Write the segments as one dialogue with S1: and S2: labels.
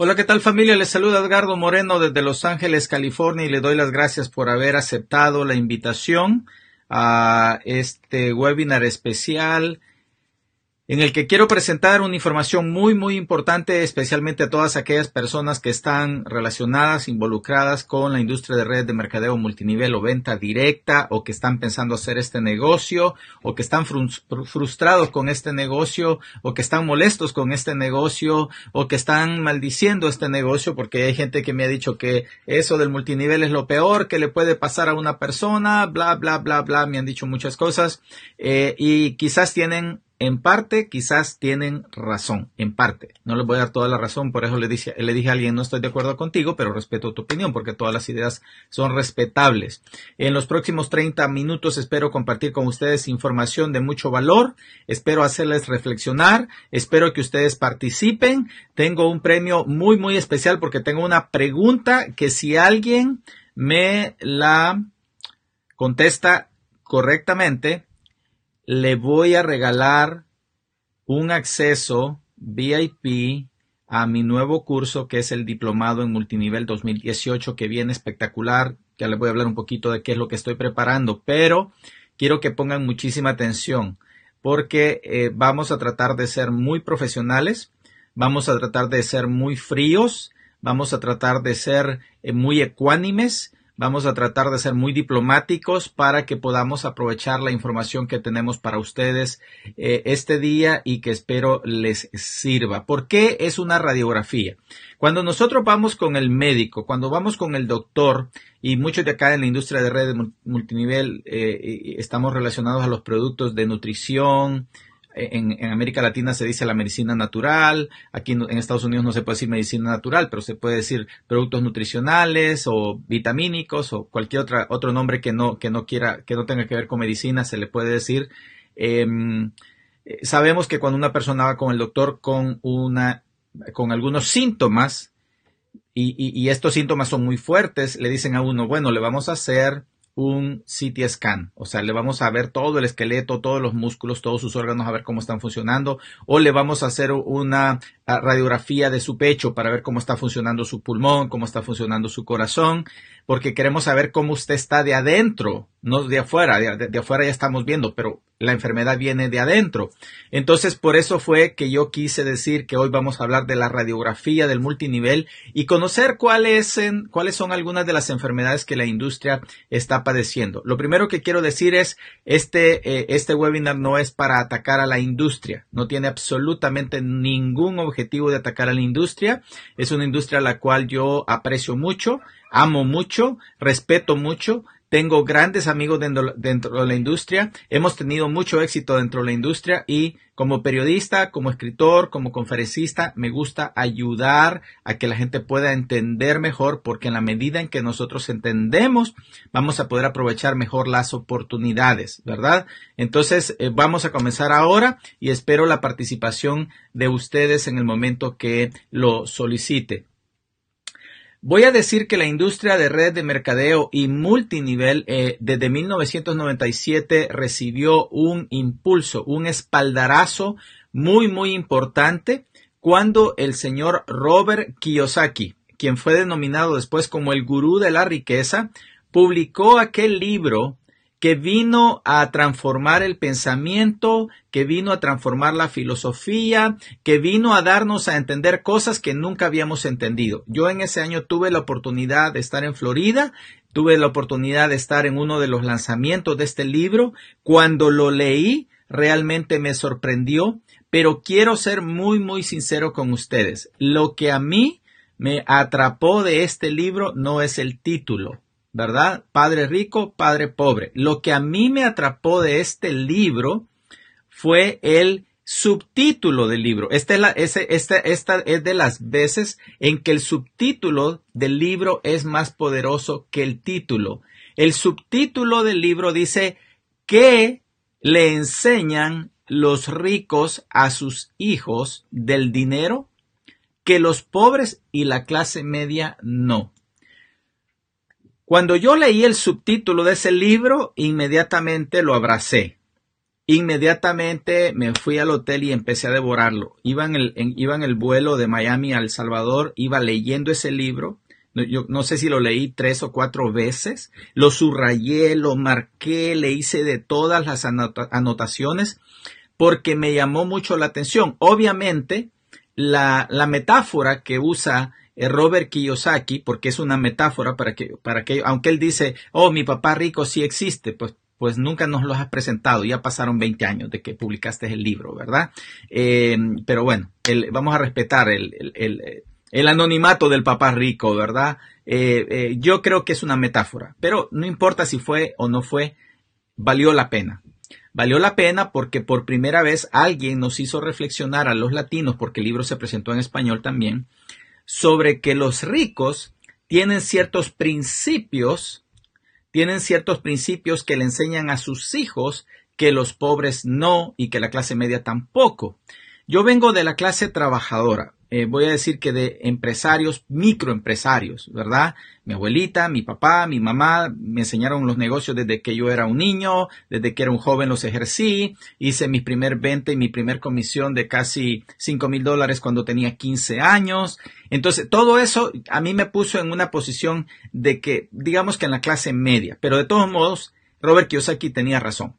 S1: Hola, ¿qué tal familia? Les saluda Edgardo Moreno desde Los Ángeles, California y le doy las gracias por haber aceptado la invitación a este webinar especial en el que quiero presentar una información muy, muy importante, especialmente a todas aquellas personas que están relacionadas, involucradas con la industria de redes de mercadeo multinivel o venta directa, o que están pensando hacer este negocio, o que están frustrados con este negocio, o que están molestos con este negocio, o que están maldiciendo este negocio, porque hay gente que me ha dicho que eso del multinivel es lo peor que le puede pasar a una persona, bla, bla, bla, bla, me han dicho muchas cosas, eh, y quizás tienen en parte quizás tienen razón, en parte. No les voy a dar toda la razón, por eso le dije, le dije a alguien, no estoy de acuerdo contigo, pero respeto tu opinión, porque todas las ideas son respetables. En los próximos 30 minutos espero compartir con ustedes información de mucho valor, espero hacerles reflexionar, espero que ustedes participen. Tengo un premio muy, muy especial porque tengo una pregunta que si alguien me la contesta correctamente, le voy a regalar un acceso VIP a mi nuevo curso que es el Diplomado en Multinivel 2018 que viene espectacular. Ya les voy a hablar un poquito de qué es lo que estoy preparando, pero quiero que pongan muchísima atención porque eh, vamos a tratar de ser muy profesionales, vamos a tratar de ser muy fríos, vamos a tratar de ser eh, muy ecuánimes, Vamos a tratar de ser muy diplomáticos para que podamos aprovechar la información que tenemos para ustedes eh, este día y que espero les sirva. ¿Por qué es una radiografía? Cuando nosotros vamos con el médico, cuando vamos con el doctor, y muchos de acá en la industria de redes multinivel eh, eh, estamos relacionados a los productos de nutrición, en, América Latina se dice la medicina natural, aquí en, Estados Unidos no se puede decir medicina natural, pero se puede decir productos nutricionales o vitamínicos o cualquier otra, otro nombre que no, que no quiera, que no tenga que ver con medicina, se le puede decir. Em, eh, sabemos que cuando una persona va con el doctor con una, con algunos síntomas, y estos síntomas son muy fuertes, le dicen a uno, bueno, le vamos a hacer un CT scan, o sea, le vamos a ver todo el esqueleto, todos los músculos, todos sus órganos, a ver cómo están funcionando, o le vamos a hacer una ah, radiografía de su pecho para ver cómo está funcionando su pulmón, cómo está funcionando su corazón, porque queremos saber cómo usted está de adentro, no de afuera, de, afuera ya estamos viendo, pero la enfermedad viene de adentro. Entonces, por eso fue que yo quise decir que hoy vamos a hablar de la radiografía del multinivel y conocer cuáles, son algunas de las enfermedades que la industria está padeciendo. Lo primero que quiero decir es, este, eh, este webinar no es para atacar a la industria, no tiene absolutamente ningún objetivo de atacar a la industria, es una industria a la cual yo aprecio mucho, amo mucho, respeto mucho, tengo grandes amigos dentro, de la industria, hemos tenido mucho éxito dentro de la industria y como periodista, como escritor, como conferencista, me gusta ayudar a que la gente pueda entender mejor porque en la medida en que nosotros entendemos, vamos a poder aprovechar mejor las oportunidades, ¿verdad? Entonces, eh, vamos a comenzar ahora y espero la participación de ustedes en el momento que lo solicite. Voy a decir que la industria de red de mercadeo y multinivel eh, desde 1997 recibió un impulso, un espaldarazo muy, muy importante cuando el señor Robert Kiyosaki, quien fue denominado después como el gurú de la riqueza, publicó aquel libro que vino a transformar el pensamiento, que vino a transformar la filosofía, que vino a darnos a entender cosas que nunca habíamos entendido. Yo en ese año tuve la oportunidad de estar en Florida, tuve la oportunidad de estar en uno de los lanzamientos de este libro. Cuando lo leí, realmente me sorprendió, pero quiero ser muy, muy sincero con ustedes. Lo que a mí me atrapó de este libro no es el título ¿verdad? Padre rico, padre pobre. Lo que a mí me atrapó de este libro fue el subtítulo del libro. Este esta es, es de las veces en que el subtítulo del libro es más poderoso que el título. El subtítulo del libro dice, ¿qué le enseñan los ricos a sus hijos del dinero que los pobres y la clase media no? Cuando yo leí el subtítulo de ese libro, inmediatamente lo abracé. Inmediatamente me fui al hotel y empecé a devorarlo. Iba en el, el vuelo de Miami a El Salvador, iba leyendo ese libro. No, yo no sé si lo leí tres o cuatro veces. Lo subrayé, lo marqué, le hice de todas las anotaciones porque me llamó mucho la atención. Obviamente, la, la metáfora que usa eh, Robert Kiyosaki, porque es una metáfora para que, para que, aunque él dice, oh, mi papá rico sí existe, pues, pues nunca nos lo has presentado, ya pasaron 20 años de que publicaste el libro, ¿verdad? Eh, pero bueno, vamos a respetar el, el, anonimato del papá rico, ¿verdad? Eh, yo creo que es una metáfora, pero no importa si fue o no fue, valió la pena. Valió la pena porque por primera vez alguien nos hizo reflexionar a los latinos, porque el libro se presentó en español también, sobre que los ricos tienen ciertos principios, tienen ciertos principios que le enseñan a sus hijos que los pobres no y que la clase media tampoco. Yo vengo de la clase trabajadora. Eh, voy a decir que de empresarios, microempresarios, ¿verdad? Mi abuelita, mi papá, mi mamá me enseñaron los negocios desde que yo era un niño, desde que era un joven los ejercí, hice mi primer venta y mi primer comisión de casi 5 mil dólares cuando tenía 15 años. Entonces, todo eso a mí me puso en una posición de que, digamos que en la clase media, pero de todos modos, Robert Kiyosaki tenía razón.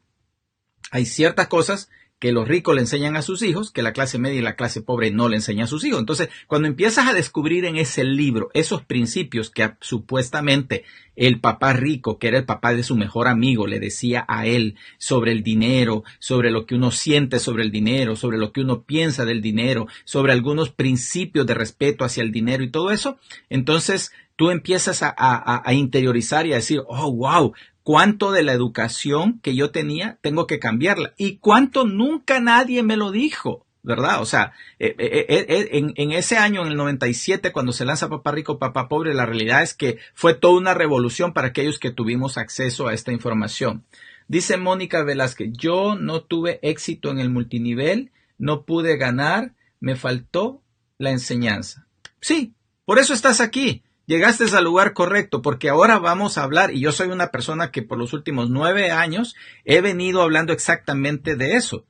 S1: Hay ciertas cosas que los ricos le enseñan a sus hijos, que la clase media y la clase pobre no le enseñan a sus hijos. Entonces, cuando empiezas a descubrir en ese libro esos principios que ah, supuestamente el papá rico, que era el papá de su mejor amigo, le decía a él sobre el dinero, sobre lo que uno siente sobre el dinero, sobre lo que uno piensa del dinero, sobre algunos principios de respeto hacia el dinero y todo eso, entonces tú empiezas a, interiorizar y a decir, oh, wow, cuánto de la educación que yo tenía tengo que cambiarla y cuánto nunca nadie me lo dijo. ¿verdad? O sea, eh, eh, eh, en, en, ese año, en el 97, cuando se lanza Papá Rico, Papá Pobre, la realidad es que fue toda una revolución para aquellos que tuvimos acceso a esta información. Dice Mónica Velázquez, yo no tuve éxito en el multinivel, no pude ganar, me faltó la enseñanza. Sí, por eso estás aquí. Llegaste al lugar correcto porque ahora vamos a hablar, y yo soy una persona que por los últimos nueve años he venido hablando exactamente de eso.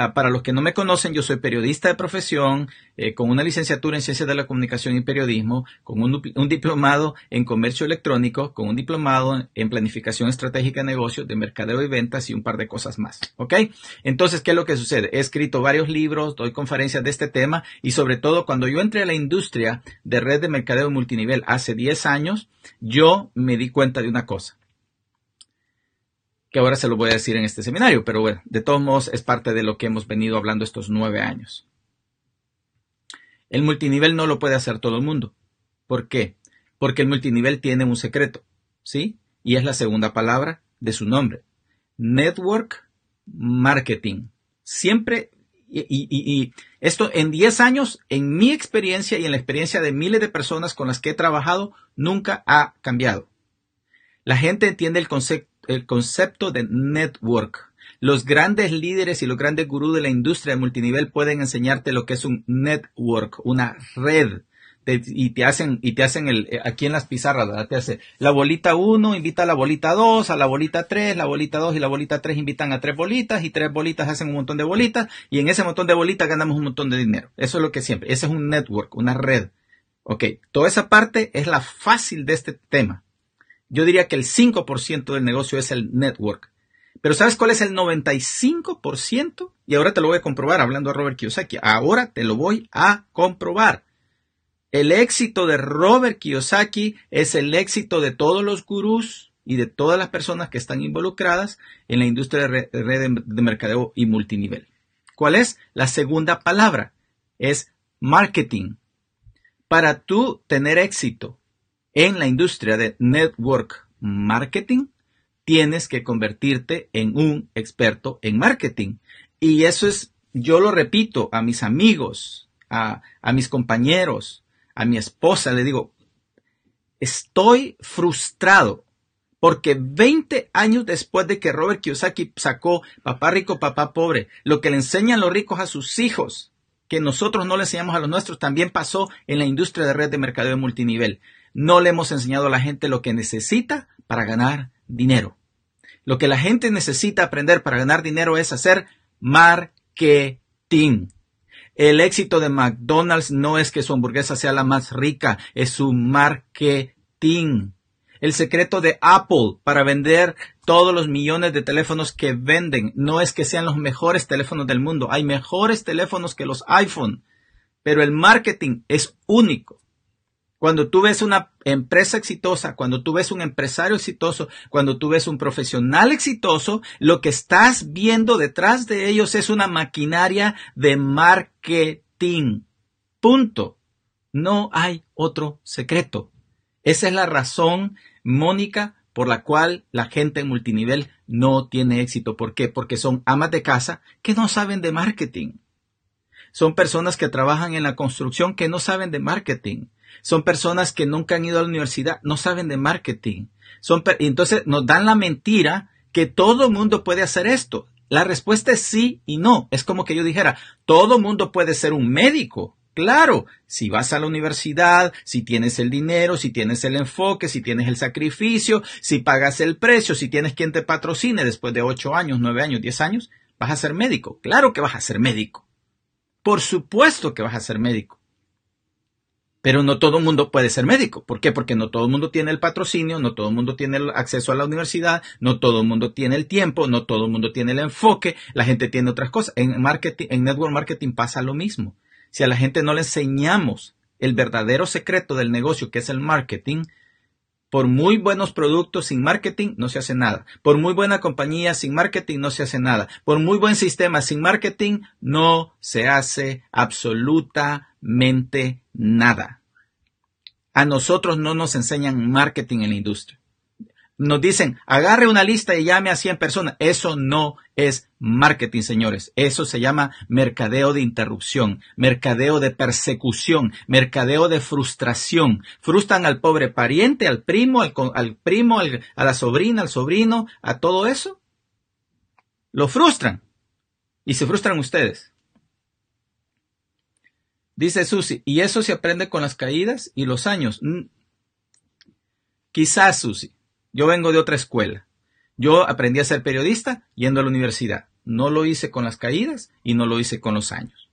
S1: Ah, para los que no me conocen, yo soy periodista de profesión, eh, con una licenciatura en Ciencias de la Comunicación y Periodismo, con un, diplomado en Comercio Electrónico, con un diplomado en Planificación Estratégica de Negocios, de Mercadeo y Ventas y un par de cosas más. ¿Ok? Entonces, ¿qué es lo que sucede? He escrito varios libros, doy conferencias de este tema y sobre todo cuando yo entré a la industria de red de mercadeo multinivel hace 10 años, yo me di cuenta de una cosa que ahora se lo voy a decir en este seminario, pero bueno, de todos modos es parte de lo que hemos venido hablando estos nueve años. El multinivel no lo puede hacer todo el mundo. ¿Por qué? Porque el multinivel tiene un secreto, ¿sí? Y es la segunda palabra de su nombre. Network Marketing. Siempre, y, esto en 10 años, en mi experiencia y en la experiencia de miles de personas con las que he trabajado, nunca ha cambiado. La gente entiende el, concepto el concepto de network. Los grandes líderes y los grandes gurús de la industria de multinivel pueden enseñarte lo que es un network, una red. y te hacen, y te hacen el, eh, aquí en las pizarras, Te hace la bolita 1 invita a la bolita 2, a la bolita 3, la bolita 2 y la bolita 3 invitan a tres bolitas y tres bolitas hacen un montón de bolitas y en ese montón de bolitas ganamos un montón de dinero. Eso es lo que siempre. Ese es un network, una red. Ok, toda esa parte es la fácil de este tema yo diría que el 5% del negocio es el network. Pero ¿sabes cuál es el 95%? Y ahora te lo voy a comprobar hablando a Robert Kiyosaki. Ahora te lo voy a comprobar. El éxito de Robert Kiyosaki es el éxito de todos los gurús y de todas las personas que están involucradas en la industria de red de mercadeo y multinivel. ¿Cuál es? La segunda palabra es marketing. Para tú tener éxito en la industria de network marketing, tienes que convertirte en un experto en marketing. Y eso es, yo lo repito a mis amigos, a, mis compañeros, a mi esposa, le digo, estoy frustrado porque 20 años después de que Robert Kiyosaki sacó Papá Rico, Papá Pobre, lo que le enseñan los ricos a sus hijos, que nosotros no le enseñamos a los nuestros, también pasó en la industria de red de mercadeo de multinivel. No le hemos enseñado a la gente lo que necesita para ganar dinero. Lo que la gente necesita aprender para ganar dinero es hacer marketing. El éxito de McDonald's no es que su hamburguesa sea la más rica, es su marketing. El secreto de Apple para vender todos los millones de teléfonos que venden no es que sean los mejores teléfonos del mundo. Hay mejores teléfonos que los iPhone, pero el marketing es único. Cuando tú ves una empresa exitosa, cuando tú ves un empresario exitoso, cuando tú ves un profesional exitoso, lo que estás viendo detrás de ellos es una maquinaria de marketing. Punto. No hay otro secreto. Esa es la razón, Mónica, por la cual la gente en multinivel no tiene éxito. ¿Por qué? Porque son amas de casa que no saben de marketing. Son personas que trabajan en la construcción que no saben de marketing son personas que nunca han ido a la universidad, no saben de marketing. Son y entonces nos dan la mentira que todo el mundo puede hacer esto. La respuesta es sí y no. Es como que yo dijera, todo mundo puede ser un médico. Claro, si vas a la universidad, si tienes el dinero, si tienes el enfoque, si tienes el sacrificio, si pagas el precio, si tienes quien te patrocine después de ocho años, nueve años, diez años, vas a ser médico. Claro que vas a ser médico. Por supuesto que vas a ser médico. Pero no todo el mundo puede ser médico. ¿Por qué? Porque no todo el mundo tiene el patrocinio, no todo el mundo tiene el acceso a la universidad, no todo el mundo tiene el tiempo, no todo el mundo tiene el enfoque, la gente tiene otras cosas. En marketing, en network marketing pasa lo mismo. Si a la gente no le enseñamos el verdadero secreto del negocio, que es el marketing, por muy buenos productos sin marketing no se hace nada. Por muy buena compañía sin marketing no se hace nada. Por muy buen sistema sin marketing no se hace absolutamente nada a nosotros no nos enseñan marketing en la industria. Nos dicen, agarre una lista y llame a 100 personas. Eso no es marketing, señores. Eso se llama mercadeo de interrupción, mercadeo de persecución, mercadeo de frustración. Frustran al pobre pariente, al primo, al, primo, a la sobrina, al sobrino, a todo eso. Lo frustran. Y se frustran ustedes. Dice Susi, y eso se aprende con las caídas y los años. Mm. Quizás, Susi, yo vengo de otra escuela. Yo aprendí a ser periodista yendo a la universidad. No lo hice con las caídas y no lo hice con los años.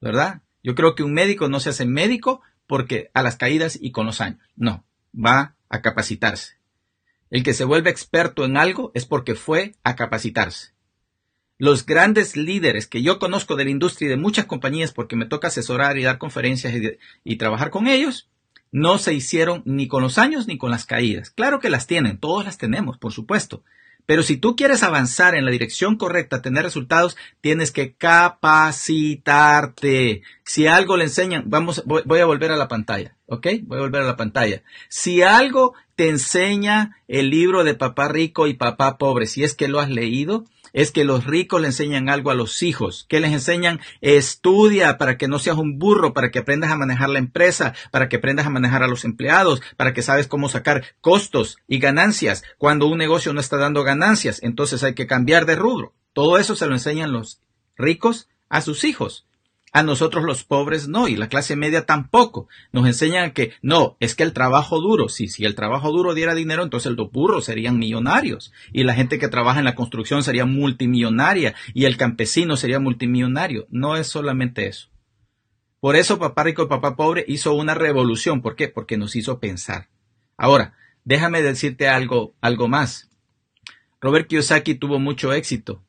S1: ¿Verdad? Yo creo que un médico no se hace médico porque a las caídas y con los años. No, va a capacitarse. El que se vuelve experto en algo es porque fue a capacitarse los grandes líderes que yo conozco de la industria y de muchas compañías, porque me toca asesorar y dar conferencias y, trabajar con ellos, no se hicieron ni con los años ni con las caídas. Claro que las tienen, todos las tenemos, por supuesto. Pero si tú quieres avanzar en la dirección correcta, tener resultados, tienes que capacitarte. Si algo le enseñan, vamos, voy, a volver a la pantalla, ¿ok? Voy a volver a la pantalla. Si algo te enseña el libro de Papá Rico y Papá Pobre, si es que lo has leído, es que los ricos le enseñan algo a los hijos, que les enseñan estudia para que no seas un burro, para que aprendas a manejar la empresa, para que aprendas a manejar a los empleados, para que sabes cómo sacar costos y ganancias. Cuando un negocio no está dando ganancias, entonces hay que cambiar de rubro. Todo eso se lo enseñan los ricos a sus hijos. A nosotros los pobres no, y la clase media tampoco. Nos enseñan que no, es que el trabajo duro, sí, si el trabajo duro diera dinero, entonces los burros serían millonarios, y la gente que trabaja en la construcción sería multimillonaria, y el campesino sería multimillonario. No es solamente eso. Por eso papá rico y papá pobre hizo una revolución. ¿Por qué? Porque nos hizo pensar. Ahora, déjame decirte algo, algo más. Robert Kiyosaki tuvo mucho éxito,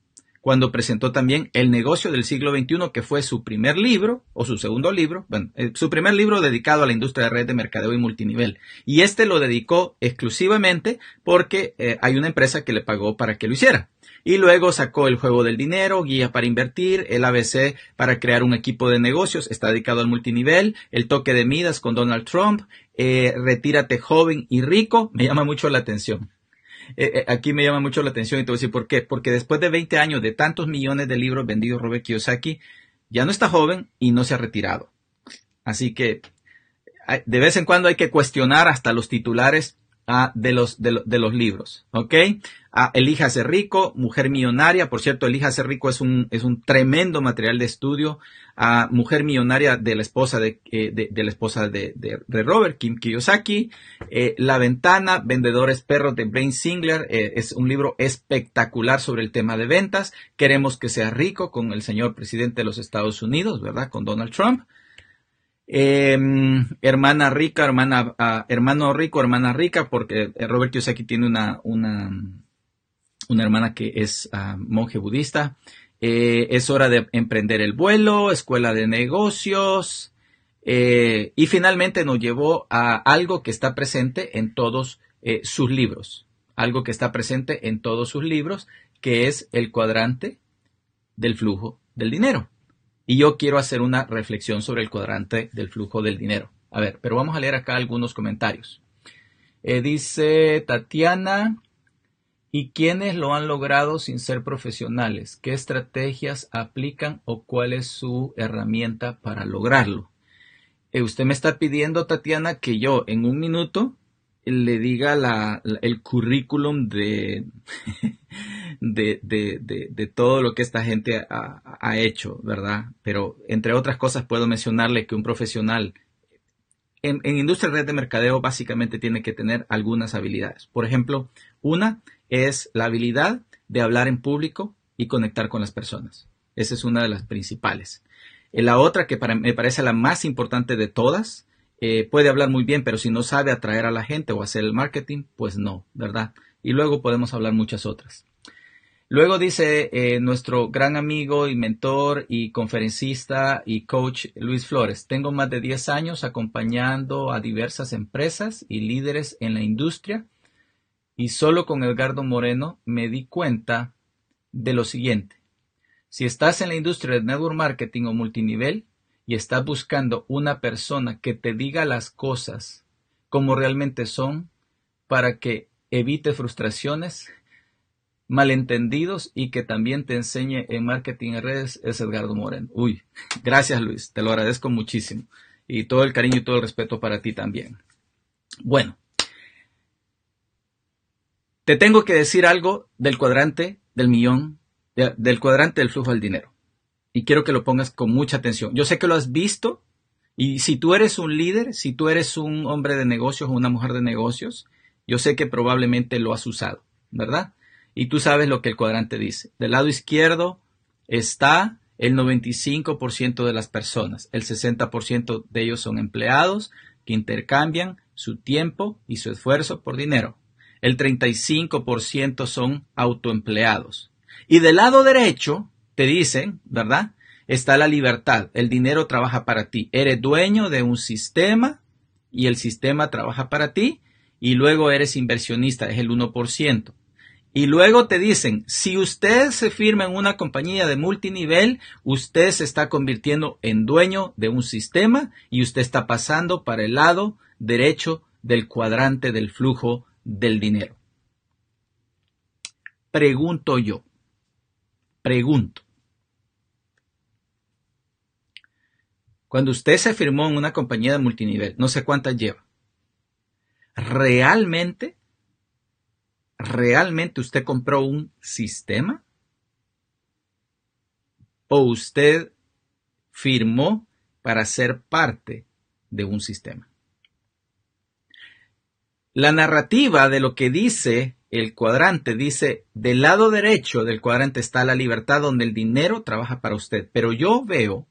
S1: cuando presentó también El negocio del siglo XXI, que fue su primer libro, o su segundo libro, bueno, eh, su primer libro dedicado a la industria de red de mercadeo y multinivel. Y este lo dedicó exclusivamente porque eh, hay una empresa que le pagó para que lo hiciera. Y luego sacó el juego del dinero, guía para invertir, el ABC para crear un equipo de negocios, está dedicado al multinivel, el toque de Midas con Donald Trump, eh, Retírate joven y rico, me llama mucho la atención. Eh, eh, aquí me llama mucho la atención y te voy a decir por qué. Porque después de 20 años de tantos millones de libros vendidos, Robert Kiyosaki ya no está joven y no se ha retirado. Así que de vez en cuando hay que cuestionar hasta los titulares ah, de, los, de los libros. ¿Ok? Ah, Elija Ser rico, mujer millonaria. Por cierto, Ser rico es un, es un tremendo material de estudio. a mujer millonaria de la esposa de, eh, de, la esposa de, de, Robert, Kim Kiyosaki. Eh, la ventana, Vendedores Perros de Brain Singler. Eh, es un libro espectacular sobre el tema de ventas. Queremos que sea rico con el señor presidente de los Estados Unidos, ¿verdad? Con Donald Trump. Em, hermana rica, hermana, ah, hermano rico, hermana rica, porque Robert Kiyosaki tiene una, una, una hermana que es ah, monje budista. Eh, es hora de emprender el vuelo, escuela de negocios. Eh, y finalmente nos llevó a algo que está presente en todos eh, sus libros. Algo que está presente en todos sus libros, que es el cuadrante del flujo del dinero. Y yo quiero hacer una reflexión sobre el cuadrante del flujo del dinero. A ver, pero vamos a leer acá algunos comentarios. dice Tatiana, y quiénes lo han logrado sin ser profesionales, qué estrategias aplican o cuál es su herramienta para lograrlo. Eh, usted me está pidiendo, Tatiana, que yo en un minuto le diga el currículum de, de, de, de, todo lo que esta gente ha, hecho, ¿verdad? Pero entre otras cosas puedo mencionarle que un profesional en, en industria red de mercadeo básicamente tiene que tener algunas habilidades. Por ejemplo, una, es la habilidad de hablar en público y conectar con las personas. Esa es una de las principales. Eh, la otra, que me parece la más importante de todas, eh, puede hablar muy bien, pero si no sabe atraer a la gente o hacer el marketing, pues no, ¿verdad? Y luego podemos hablar muchas otras. Luego dice eh, nuestro gran amigo y mentor y conferencista y coach Luis Flores, tengo más de 10 años acompañando a diversas empresas y líderes en la industria y solo con Edgardo Moreno me di cuenta de lo siguiente. Si estás en la industria de network marketing o multinivel y estás buscando una persona que te diga las cosas como realmente son para que evite frustraciones, malentendidos y que también te enseñe en marketing en redes es Edgardo Moreno. Uy, gracias Luis, te lo agradezco muchísimo y todo el cariño y todo el respeto para ti también. Bueno, te tengo que decir algo del cuadrante del millón, del cuadrante del flujo del dinero. Y quiero que lo pongas con mucha atención. Yo sé que lo has visto. Y si tú eres un líder, si tú eres un hombre de negocios o una mujer de negocios, yo sé que probablemente lo has usado, ¿verdad? Y tú sabes lo que el cuadrante dice. Del lado izquierdo está el 95% de las personas. El 60% de ellos son empleados que intercambian su tiempo y su esfuerzo por dinero el 35% son autoempleados. Y del lado derecho te dicen, ¿verdad? Está la libertad, el dinero trabaja para ti, eres dueño de un sistema y el sistema trabaja para ti y luego eres inversionista, es el 1%. Y luego te dicen, si usted se firma en una compañía de multinivel, usted se está convirtiendo en dueño de un sistema y usted está pasando para el lado derecho del cuadrante del flujo del dinero. Pregunto yo, pregunto. Cuando usted se firmó en una compañía de multinivel, no sé cuántas lleva, ¿realmente, realmente usted compró un sistema? ¿O usted firmó para ser parte de un sistema? La narrativa de lo que dice el cuadrante dice, del lado derecho del cuadrante está la libertad donde el dinero trabaja para usted. Pero yo veo,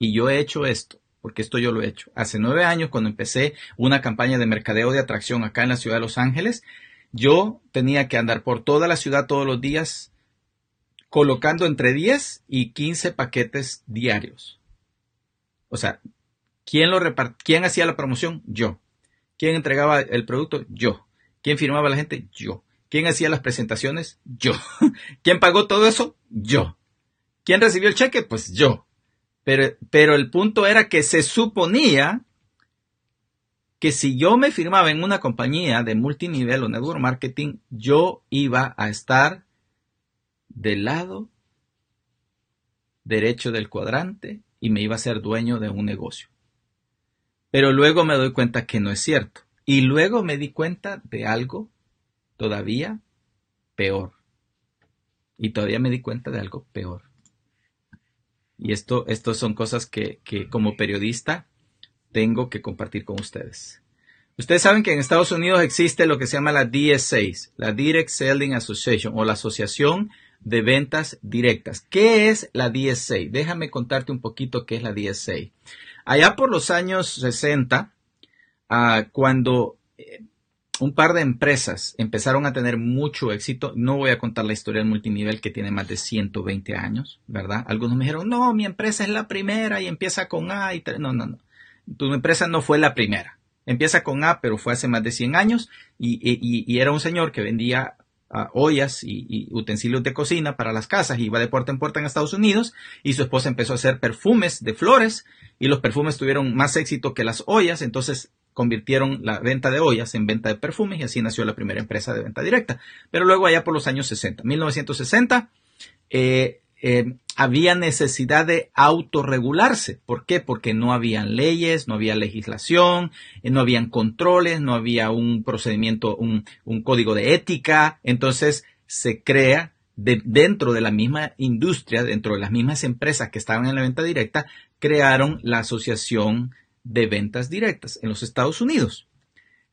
S1: y yo he hecho esto, porque esto yo lo he hecho, hace nueve años cuando empecé una campaña de mercadeo de atracción acá en la ciudad de Los Ángeles, yo tenía que andar por toda la ciudad todos los días colocando entre 10 y 15 paquetes diarios. O sea, ¿quién, lo ¿quién hacía la promoción? Yo. ¿Quién entregaba el producto? Yo. ¿Quién firmaba la gente? Yo. ¿Quién hacía las presentaciones? Yo. ¿Quién pagó todo eso? Yo. ¿Quién recibió el cheque? Pues yo. Pero, pero, el punto era que se suponía que si yo me firmaba en una compañía de multinivel o network marketing, yo iba a estar del lado derecho del cuadrante y me iba a ser dueño de un negocio. Pero luego me doy cuenta que no es cierto. Y luego me di cuenta de algo todavía peor. Y todavía me di cuenta de algo peor. Y esto, son cosas que, que como periodista tengo que compartir con ustedes. Ustedes saben que en Estados Unidos existe lo que se llama la DSA. la Direct Selling Association o la Asociación de Ventas Directas. ¿Qué es la DSA? Déjame contarte un poquito qué es la DSA. Allá por los años 60, ah, cuando eh, un par de empresas empezaron a tener mucho éxito. No voy a contar la historia del multinivel que tiene más de 120 años, ¿verdad? Algunos me dijeron, no, mi empresa es la primera y empieza con A y No, no, no. Tu empresa no fue la primera. Empieza con A, pero fue hace más de 100 años y era un señor que vendía ollas y, utensilios de cocina para las casas, iba de puerta en puerta en Estados Unidos y su esposa empezó a hacer perfumes de flores y los perfumes tuvieron más éxito que las ollas, entonces convirtieron la venta de ollas en venta de perfumes y así nació la primera empresa de venta directa. Pero luego allá por los años 60, 1960, eh, eh había necesidad de autorregularse. ¿Por qué? Porque no habían leyes, no había legislación, eh, no habían controles, no había un procedimiento, un, código de ética. Entonces se crea dentro de la misma industria, dentro de las mismas empresas que estaban en la venta directa, crearon la Asociación de Ventas Directas en los Estados Unidos.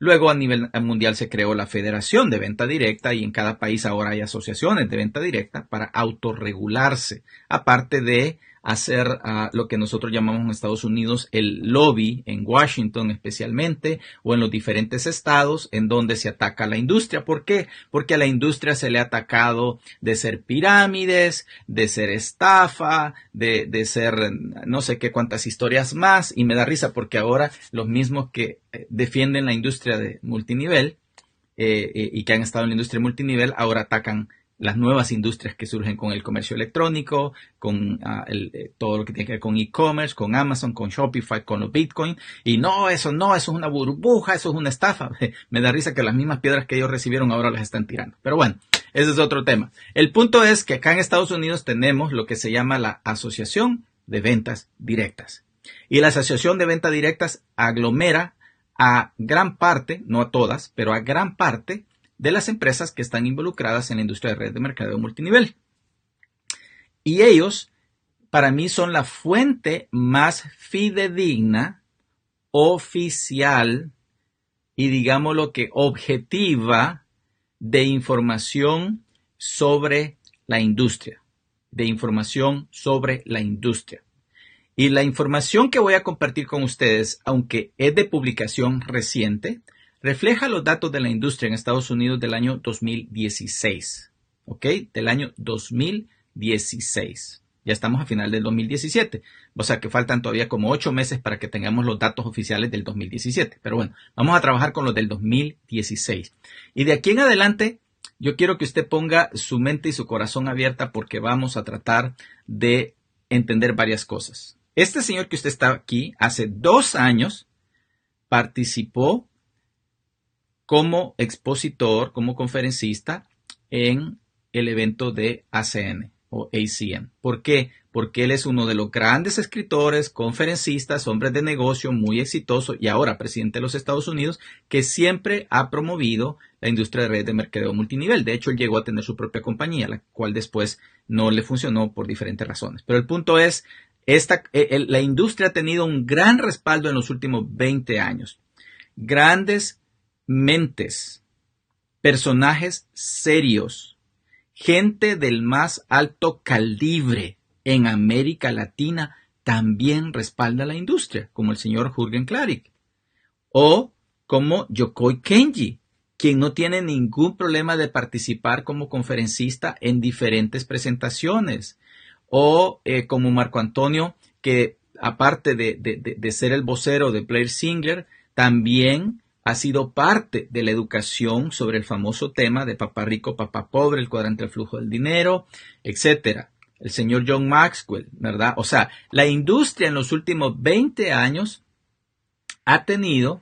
S1: Luego a nivel mundial se creó la Federación de Venta Directa y en cada país ahora hay asociaciones de venta directa para autorregularse, aparte de hacer a lo que nosotros llamamos en Estados Unidos el lobby, en Washington especialmente, o en los diferentes estados en donde se ataca a la industria. ¿Por qué? Porque a la industria se le ha atacado de ser pirámides, de ser estafa, de, ser no sé qué cuántas historias más, y me da risa porque ahora los mismos que eh, defienden la industria de multinivel eh, eh, y que han estado en la industria multinivel ahora atacan las nuevas industrias que surgen con el comercio electrónico, con ah, eh, todo lo que tiene que ver con e-commerce, con Amazon, con Shopify, con los Bitcoin. Y no, eso no, eso es una burbuja, eso es una estafa. Me da risa que las mismas piedras que ellos recibieron ahora las están tirando. Pero bueno, ese es otro tema. El punto es que acá en Estados Unidos tenemos lo que se llama la Asociación de Ventas Directas. Y la Asociación de Ventas Directas aglomera a gran parte, no a todas, pero a gran parte de las empresas que están involucradas en la industria de red de mercadeo multinivel. Y ellos, para mí, son la fuente más fidedigna, oficial y digamos lo que objetiva de información sobre la industria, de información sobre la industria. Y la información que voy a compartir con ustedes, aunque es de publicación reciente, refleja los datos de la industria en Estados Unidos del año 2016. ¿Ok? Del año 2016. Ya estamos a final del 2017. O sea que faltan todavía como ocho meses para que tengamos los datos oficiales del 2017. Pero bueno, vamos a trabajar con los del 2016. Y de aquí en adelante, yo quiero que usted ponga su mente y su corazón abierta porque vamos a tratar de entender varias cosas. Este señor que usted está aquí hace dos años participó como expositor, como conferencista en el evento de ACN o ACN. ¿Por qué? Porque él es uno de los grandes escritores, conferencistas, hombres de negocio muy exitoso y ahora presidente de los Estados Unidos, que siempre ha promovido la industria de redes de mercadeo multinivel. De hecho, él llegó a tener su propia compañía, la cual después no le funcionó por diferentes razones. Pero el punto es, e, la industria ha tenido un gran respaldo en los últimos 20 años. Grandes mentes, personajes serios, gente del más alto calibre en América Latina también respalda la industria, como el señor Jürgen Klarik, o como Yokoi Kenji, quien no tiene ningún problema de participar como conferencista en diferentes presentaciones, o eh, como Marco Antonio, que aparte de, de, ser el vocero de Player Singer, también ha sido parte de la educación sobre el famoso tema de papá rico, papá pobre, el cuadrante del flujo del dinero, etcétera. El señor John Maxwell, ¿verdad? O sea, la industria en los últimos 20 años ha tenido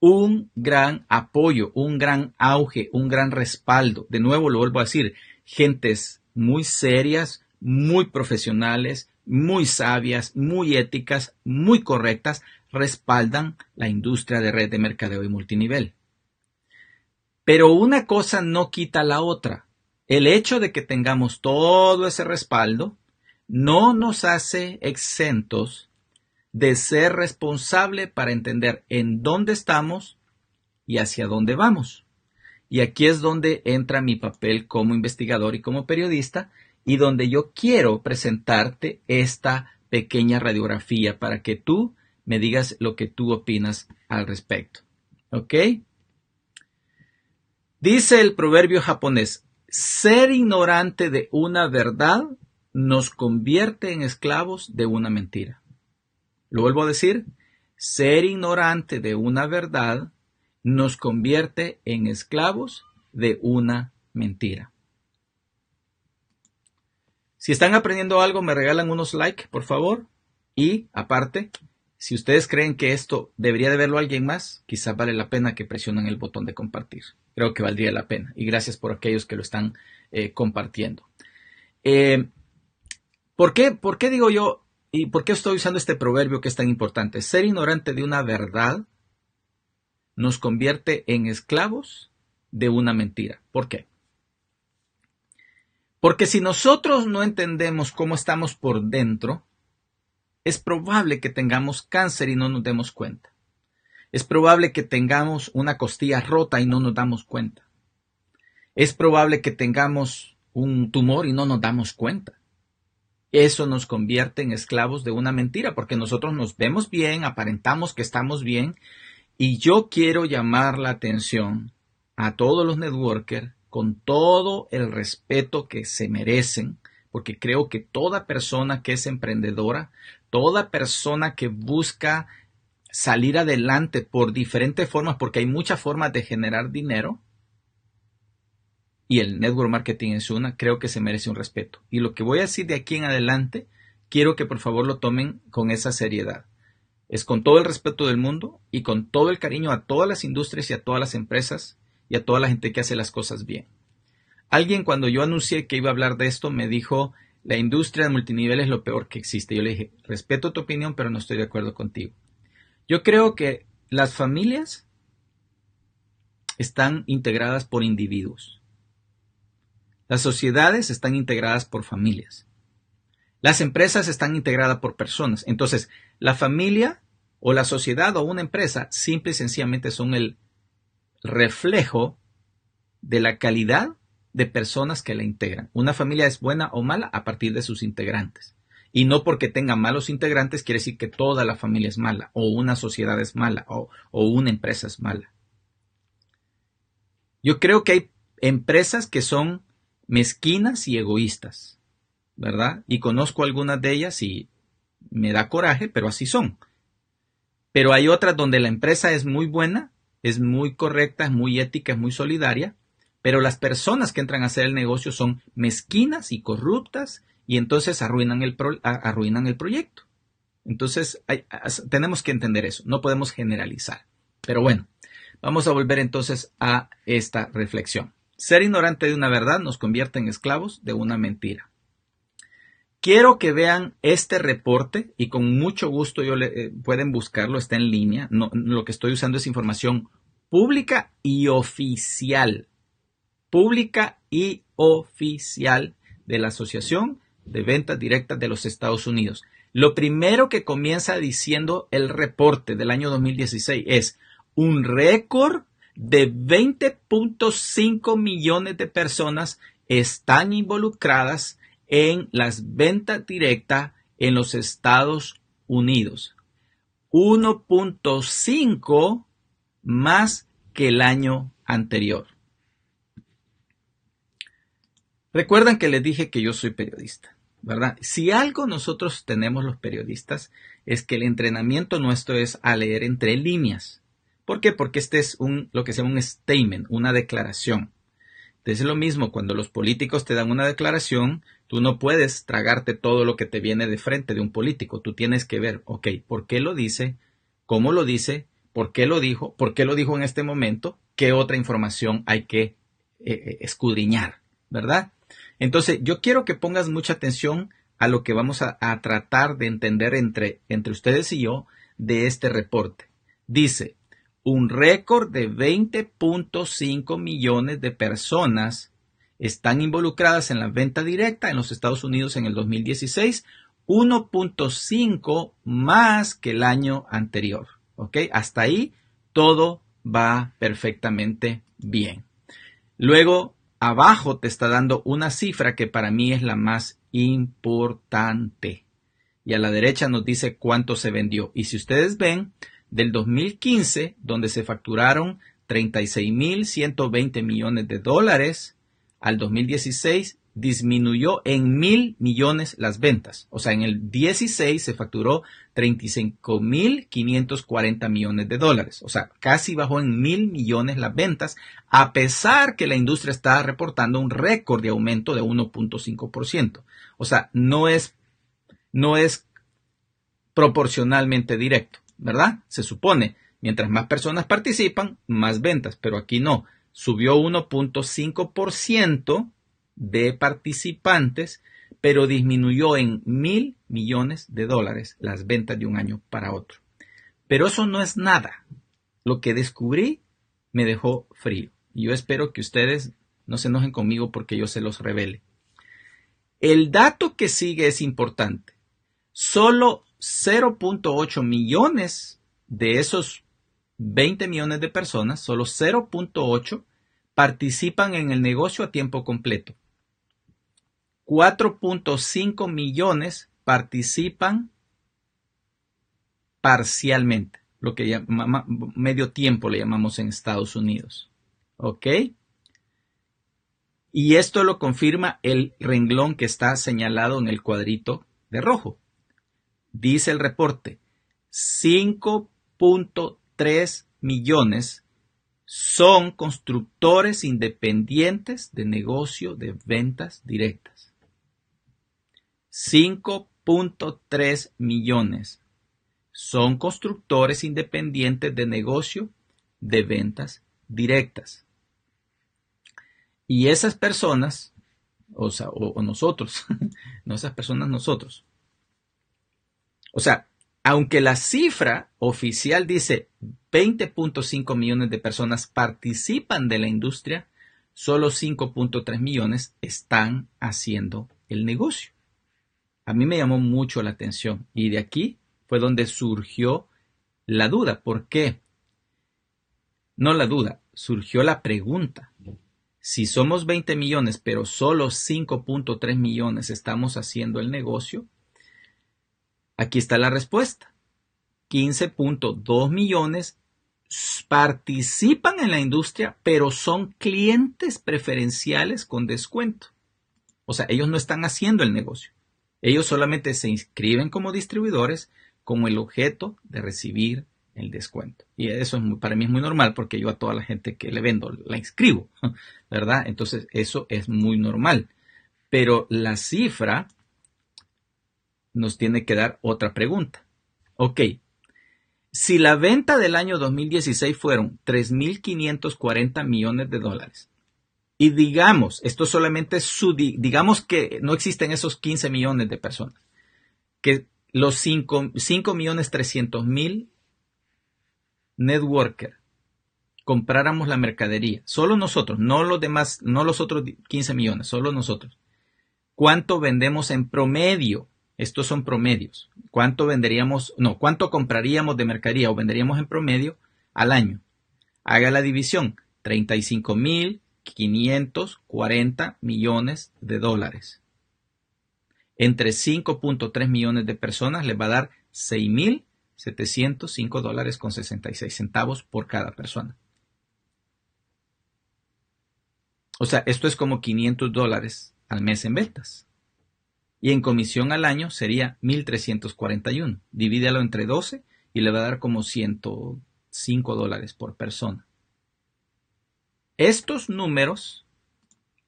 S1: un gran apoyo, un gran auge, un gran respaldo. De nuevo lo vuelvo a decir, gentes muy serias, muy profesionales, muy sabias, muy éticas, muy correctas, respaldan la industria de red de mercadeo y multinivel. Pero una cosa no quita la otra. El hecho de que tengamos todo ese respaldo no nos hace exentos de ser responsable para entender en dónde estamos y hacia dónde vamos. Y aquí es donde entra mi papel como investigador y como periodista y donde yo quiero presentarte esta pequeña radiografía para que tú me digas lo que tú opinas al respecto. ¿Ok? Dice el proverbio japonés, ser ignorante de una verdad nos convierte en esclavos de una mentira. Lo vuelvo a decir, ser ignorante de una verdad nos convierte en esclavos de una mentira. Si están aprendiendo algo, me regalan unos likes, por favor. Y aparte, si ustedes creen que esto debería de verlo alguien más, quizás vale la pena que presionen el botón de compartir. Creo que valdría la pena. Y gracias por aquellos que lo están eh, compartiendo. Eh, ¿por, qué, ¿Por qué digo yo y por qué estoy usando este proverbio que es tan importante? Ser ignorante de una verdad nos convierte en esclavos de una mentira. ¿Por qué? Porque si nosotros no entendemos cómo estamos por dentro, es probable que tengamos cáncer y no nos demos cuenta. Es probable que tengamos una costilla rota y no nos damos cuenta. Es probable que tengamos un tumor y no nos damos cuenta. Eso nos convierte en esclavos de una mentira, porque nosotros nos vemos bien, aparentamos que estamos bien, y yo quiero llamar la atención a todos los networkers con todo el respeto que se merecen, porque creo que toda persona que es emprendedora toda persona que busca salir adelante por diferentes formas, porque hay muchas formas de generar dinero, y el network marketing es una, creo que se merece un respeto. Y lo que voy a decir de aquí en adelante, quiero que por favor lo tomen con esa seriedad. Es con todo el respeto del mundo y con todo el cariño a todas las industrias y a todas las empresas y a toda la gente que hace las cosas bien. Alguien cuando yo anuncié que iba a hablar de esto me dijo, la industria de multinivel es lo peor que existe. Yo le dije, respeto tu opinión, pero no estoy de acuerdo contigo. Yo creo que las familias están integradas por individuos. Las sociedades están integradas por familias. Las empresas están integradas por personas. Entonces, la familia o la sociedad o una empresa simple y sencillamente son el reflejo de la calidad de personas que la integran. Una familia es buena o mala a partir de sus integrantes. Y no porque tenga malos integrantes quiere decir que toda la familia es mala, o una sociedad es mala, o, o una empresa es mala. Yo creo que hay empresas que son mezquinas y egoístas, ¿verdad? Y conozco algunas de ellas y me da coraje, pero así son. Pero hay otras donde la empresa es muy buena, es muy correcta, es muy ética, es muy solidaria, pero las personas que entran a hacer el negocio son mezquinas y corruptas y entonces arruinan el, arruinan el proyecto. Entonces tenemos que entender eso, no podemos generalizar. Pero bueno, vamos a volver entonces a esta reflexión. Ser ignorante de una verdad nos convierte en esclavos de una mentira. Quiero que vean este reporte y con mucho gusto yo le, eh, pueden buscarlo, está en línea. lo que estoy usando es información pública y oficial pública y oficial de la Asociación de Ventas Directas de los Estados Unidos. Lo primero que comienza diciendo el reporte del año 2016 es un récord de 20.5 millones de personas están involucradas en las ventas directas en los Estados Unidos. 1.5 más que el año anterior. Recuerdan que les dije que yo soy periodista, ¿verdad? Si algo nosotros tenemos los periodistas es que el entrenamiento nuestro es a leer entre líneas. ¿Por qué? Porque este es un, lo que se llama un statement, una declaración. Entonces es lo mismo cuando los políticos te dan una declaración, tú no puedes tragarte todo lo que te viene de frente de un político. Tú tienes que ver, ok, ¿por qué lo dice? ¿Cómo lo dice? ¿Por qué lo dijo? ¿Por qué lo dijo en este momento? ¿Qué otra información hay que eh, eh, escudriñar? ¿Verdad? Entonces, yo quiero que pongas mucha atención a lo que vamos a, tratar de entender entre, entre ustedes y yo de este reporte. Dice, un récord de 20.5 millones de personas están involucradas en la venta directa en los Estados Unidos en el 2016, 1.5 más que el año anterior. ¿Ok? Hasta ahí todo va perfectamente bien. Luego abajo te está dando una cifra que para mí es la más importante. Y a la derecha nos dice cuánto se vendió. Y si ustedes ven, del 2015, donde se facturaron 36.120 millones de dólares, al 2016 disminuyó en mil millones las ventas. O sea, en el 16 se facturó 35.540 millones de dólares. O sea, casi bajó en mil millones las ventas, a pesar que la industria está reportando un récord de aumento de 1.5%. O sea, no es, no es proporcionalmente directo, ¿verdad? Se supone, mientras más personas participan, más ventas, pero aquí no. Subió 1.5% de participantes pero disminuyó en mil millones de dólares las ventas de un año para otro. Pero eso no es nada. Lo que descubrí me dejó frío. Y Yo espero que ustedes no se enojen conmigo porque yo se los revele. El dato que sigue es importante. Solo 0.8 millones de esos 20 millones de personas, solo 0.8 participan en el negocio a tiempo completo. 4.5 millones participan parcialmente, lo que llama, medio tiempo le llamamos en Estados Unidos. ¿Ok? Y esto lo confirma el renglón que está señalado en el cuadrito de rojo. Dice el reporte, 5.3 millones son constructores independientes de negocio de ventas directas. 5.3 millones. Son constructores independientes de negocio de ventas directas. Y esas personas, o, sea, o, nosotros, no esas personas nosotros. O sea, aunque la cifra oficial dice 20.5 millones de personas participan de la industria, solo 5.3 millones están haciendo el negocio a mí me llamó mucho la atención y de aquí fue donde surgió la duda. ¿Por qué? No la duda, surgió la pregunta. Si somos 20 millones, pero solo 5.3 millones estamos haciendo el negocio, aquí está la respuesta. 15.2 millones participan en la industria, pero son clientes preferenciales con descuento. O sea, ellos no están haciendo el negocio. Ellos solamente se inscriben como distribuidores como el objeto de recibir el descuento. Y eso es para mí es muy normal porque yo a toda la gente que le vendo la inscribo, ¿verdad? Entonces eso es muy normal. Pero la cifra nos tiene que dar otra pregunta. Ok, si la venta del año 2016 fueron 3.540 millones de dólares, y digamos, esto solamente su, digamos que no existen esos 15 millones de personas, que los 5, millones mil networker compráramos la mercadería, solo nosotros, no los demás, no los otros 15 millones, solo nosotros. ¿Cuánto vendemos en promedio? Estos son promedios. ¿Cuánto venderíamos, no, cuánto compraríamos de mercadería o venderíamos en promedio al año? Haga la división, 35 mil 540 millones de dólares. Entre 5.3 millones de personas le va a dar 6.705 dólares con 66 centavos por cada persona. O sea, esto es como 500 dólares al mes en ventas. Y en comisión al año sería 1.341. Divídelo entre 12 y le va a dar como 105 dólares por persona. Estos números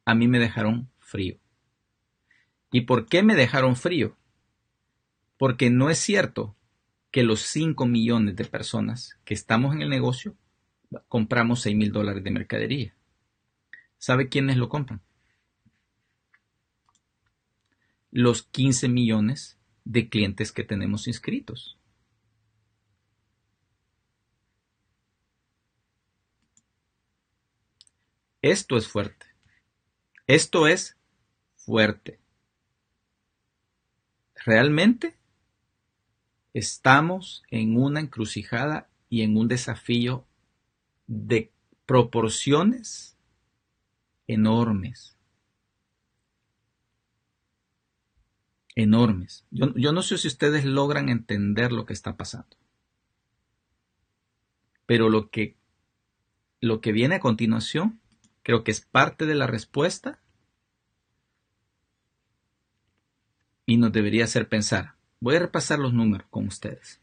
S1: a mí me dejaron frío. ¿Y por qué me dejaron frío? Porque no es cierto que los 5 millones de personas que estamos en el negocio compramos 6 mil dólares de mercadería. ¿Sabe quiénes lo compran? Los 15 millones de clientes que tenemos inscritos. Esto es fuerte. Esto es fuerte. Realmente estamos en una encrucijada y en un desafío de proporciones enormes. Enormes. Yo, no sé si ustedes logran entender lo que está pasando. Pero lo que, lo que viene a continuación Creo que es parte de la respuesta y nos debería hacer pensar. Voy a repasar los números con ustedes.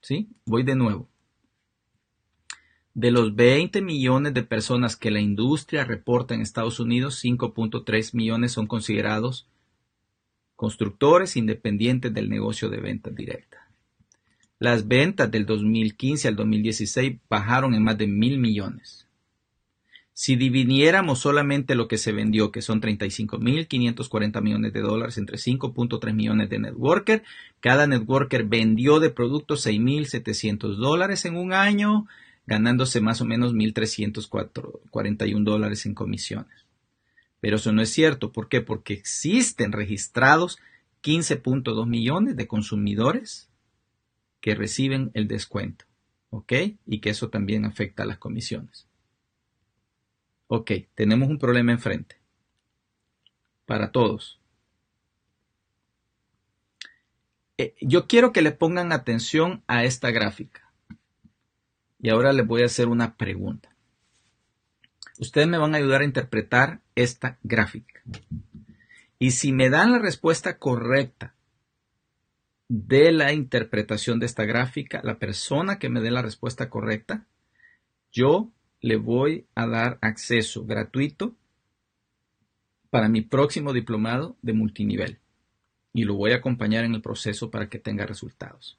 S1: ¿Sí? Voy de nuevo. De los 20 millones de personas que la industria reporta en Estados Unidos, 5.3 millones son considerados constructores independientes del negocio de venta directa. Las ventas del 2015 al 2016 bajaron en más de mil millones. Si dividiéramos solamente lo que se vendió, que son 35.540 millones de dólares entre 5.3 millones de networker, cada networker vendió de productos 6.700 dólares en un año, ganándose más o menos 1.341 dólares en comisiones. Pero eso no es cierto. ¿Por qué? Porque existen registrados 15.2 millones de consumidores que reciben el descuento. ¿Ok? Y que eso también afecta a las comisiones. Ok, tenemos un problema enfrente. Para todos. Eh, yo quiero que le pongan atención a esta gráfica. Y ahora les voy a hacer una pregunta. Ustedes me van a ayudar a interpretar esta gráfica. Y si me dan la respuesta correcta de la interpretación de esta gráfica, la persona que me dé la respuesta correcta, yo le voy a dar acceso gratuito para mi próximo diplomado de multinivel y lo voy a acompañar en el proceso para que tenga resultados.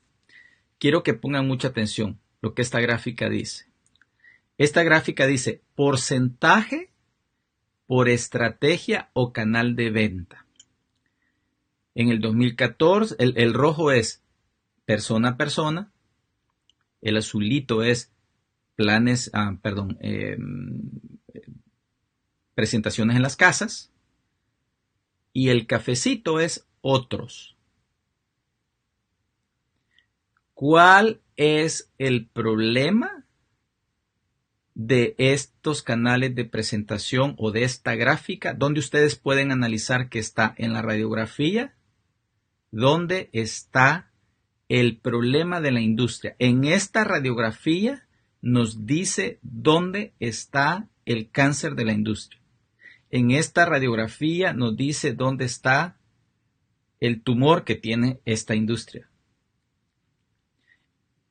S1: Quiero que pongan mucha atención lo que esta gráfica dice. Esta gráfica dice porcentaje por estrategia o canal de venta. En el 2014, el, el rojo es persona a persona, el azulito es planes, ah, perdón, eh, presentaciones en las casas. Y el cafecito es otros. ¿Cuál es el problema de estos canales de presentación o de esta gráfica donde ustedes pueden analizar que está en la radiografía? ¿Dónde está el problema de la industria? En esta radiografía nos dice dónde está el cáncer de la industria. En esta radiografía nos dice dónde está el tumor que tiene esta industria.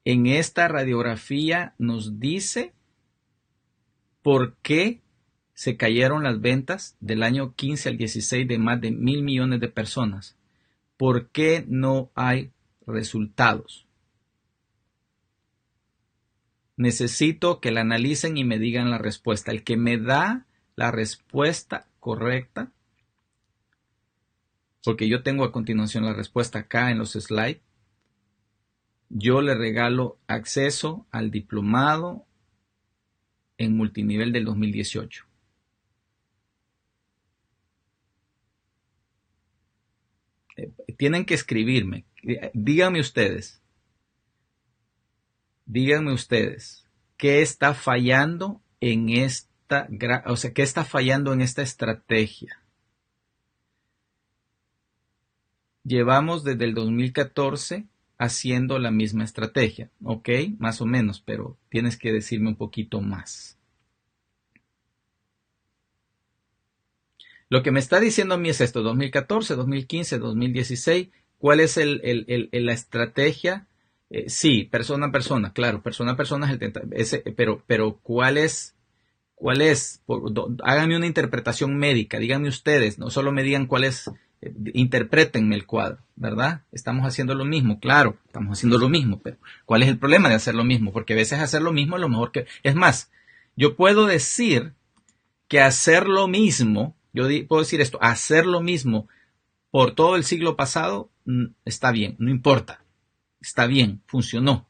S1: En esta radiografía nos dice por qué se cayeron las ventas del año 15 al 16 de más de mil millones de personas. ¿Por qué no hay resultados? necesito que la analicen y me digan la respuesta. El que me da la respuesta correcta, porque yo tengo a continuación la respuesta acá en los slides, yo le regalo acceso al diplomado en multinivel del 2018. Eh, tienen que escribirme. Díganme ustedes, díganme ustedes, ¿qué está fallando en esta, o sea, qué está fallando en esta estrategia? Llevamos desde el 2014 haciendo la misma estrategia, ¿ok? Más o menos, pero tienes que decirme un poquito más. Lo que me está diciendo a mí es esto, 2014, 2015, 2016, ¿cuál es la estrategia eh, sí, persona a persona, claro, persona a persona es el ese, pero, pero ¿cuál es? ¿Cuál es? háganme una interpretación médica, díganme ustedes, no solo me digan cuál es, eh, interpretenme el cuadro, ¿verdad? Estamos haciendo lo mismo, claro, estamos haciendo lo mismo, pero ¿cuál es el problema de hacer lo mismo? Porque a veces hacer lo mismo es lo mejor que... Es más, yo puedo decir que hacer lo mismo, yo puedo decir esto, hacer lo mismo por todo el siglo pasado mm, está bien, no importa. Está bien, funcionó.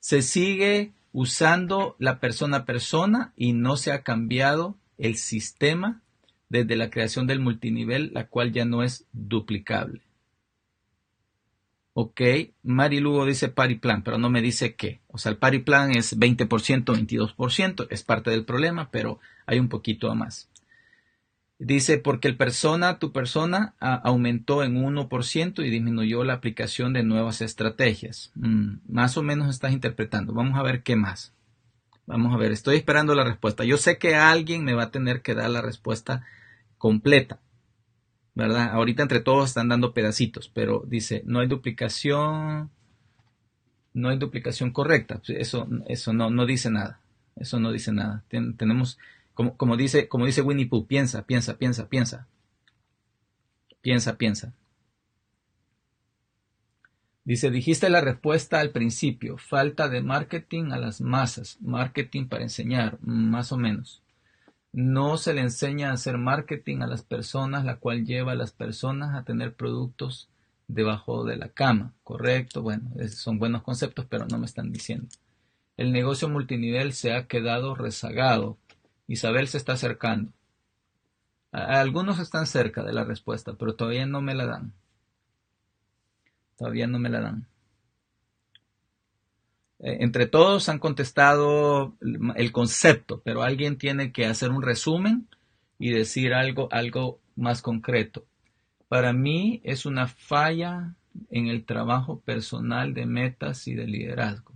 S1: Se sigue usando la persona a persona y no se ha cambiado el sistema desde la creación del multinivel, la cual ya no es duplicable. Ok, Mari Lugo dice party plan, pero no me dice qué. O sea, el party plan es 20%, 22%, es parte del problema, pero hay un poquito a más. Dice, porque el persona, tu persona, aumentó en 1% y disminuyó la aplicación de nuevas estrategias. Mm, más o menos estás interpretando. Vamos a ver qué más. Vamos a ver, estoy esperando la respuesta. Yo sé que alguien me va a tener que dar la respuesta completa. ¿Verdad? Ahorita entre todos están dando pedacitos, pero dice, no hay duplicación, no hay duplicación correcta. Pues eso, eso no, no dice nada. Eso no dice nada. tenemos, como, dice, como dice Winnie Pooh, piensa, piensa, piensa, piensa. Piensa, piensa. Dice, dijiste la respuesta al principio, falta de marketing a las masas, marketing para enseñar, más o menos. No se le enseña a hacer marketing a las personas, la cual lleva a las personas a tener productos debajo de la cama, correcto, bueno, son buenos conceptos, pero no me están diciendo. El negocio multinivel se ha quedado rezagado Isabel se está acercando. algunos están cerca de la respuesta, pero todavía no me la dan. Todavía no me la dan. Eh, entre todos han contestado el concepto, pero alguien tiene que hacer un resumen y decir algo, algo más concreto. Para mí es una falla en el trabajo personal de metas y de liderazgo.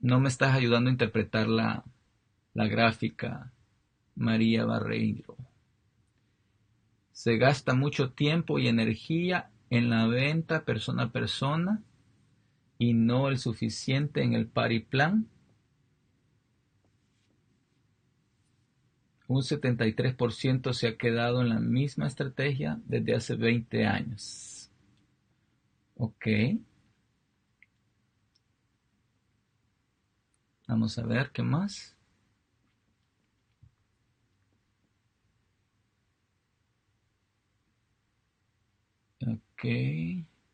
S1: No me estás ayudando a interpretar la, la gráfica María Barreiro. Se gasta mucho tiempo y energía en la venta persona a persona y no el suficiente en el pari plan. Un 73% se ha quedado en la misma estrategia desde hace 20 años. Ok. Vamos a ver qué más.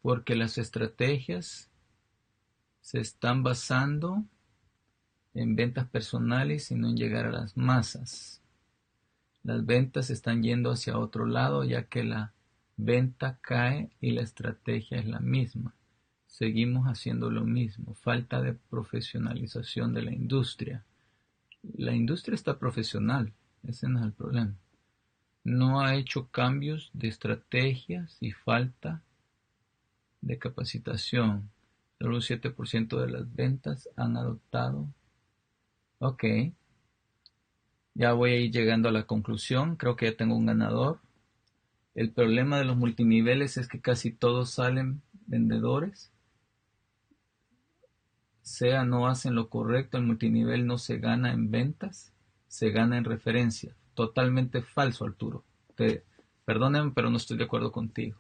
S1: porque las estrategias se están basando en ventas personales y no en llegar a las masas. Las ventas están yendo hacia otro lado ya que la venta cae y la estrategia es la misma. Seguimos haciendo lo mismo. Falta de profesionalización de la industria. La industria está profesional. Ese no es el problema no ha hecho cambios de estrategias y falta de capacitación. Solo un 7% de las ventas han adoptado. Ok. Ya voy a ir llegando a la conclusión. Creo que ya tengo un ganador. El problema de los multiniveles es que casi todos salen vendedores. Sea no hacen lo correcto, el multinivel no se gana en ventas, se gana en referencias. Totalmente falso, Arturo. Te pero no estoy de acuerdo contigo.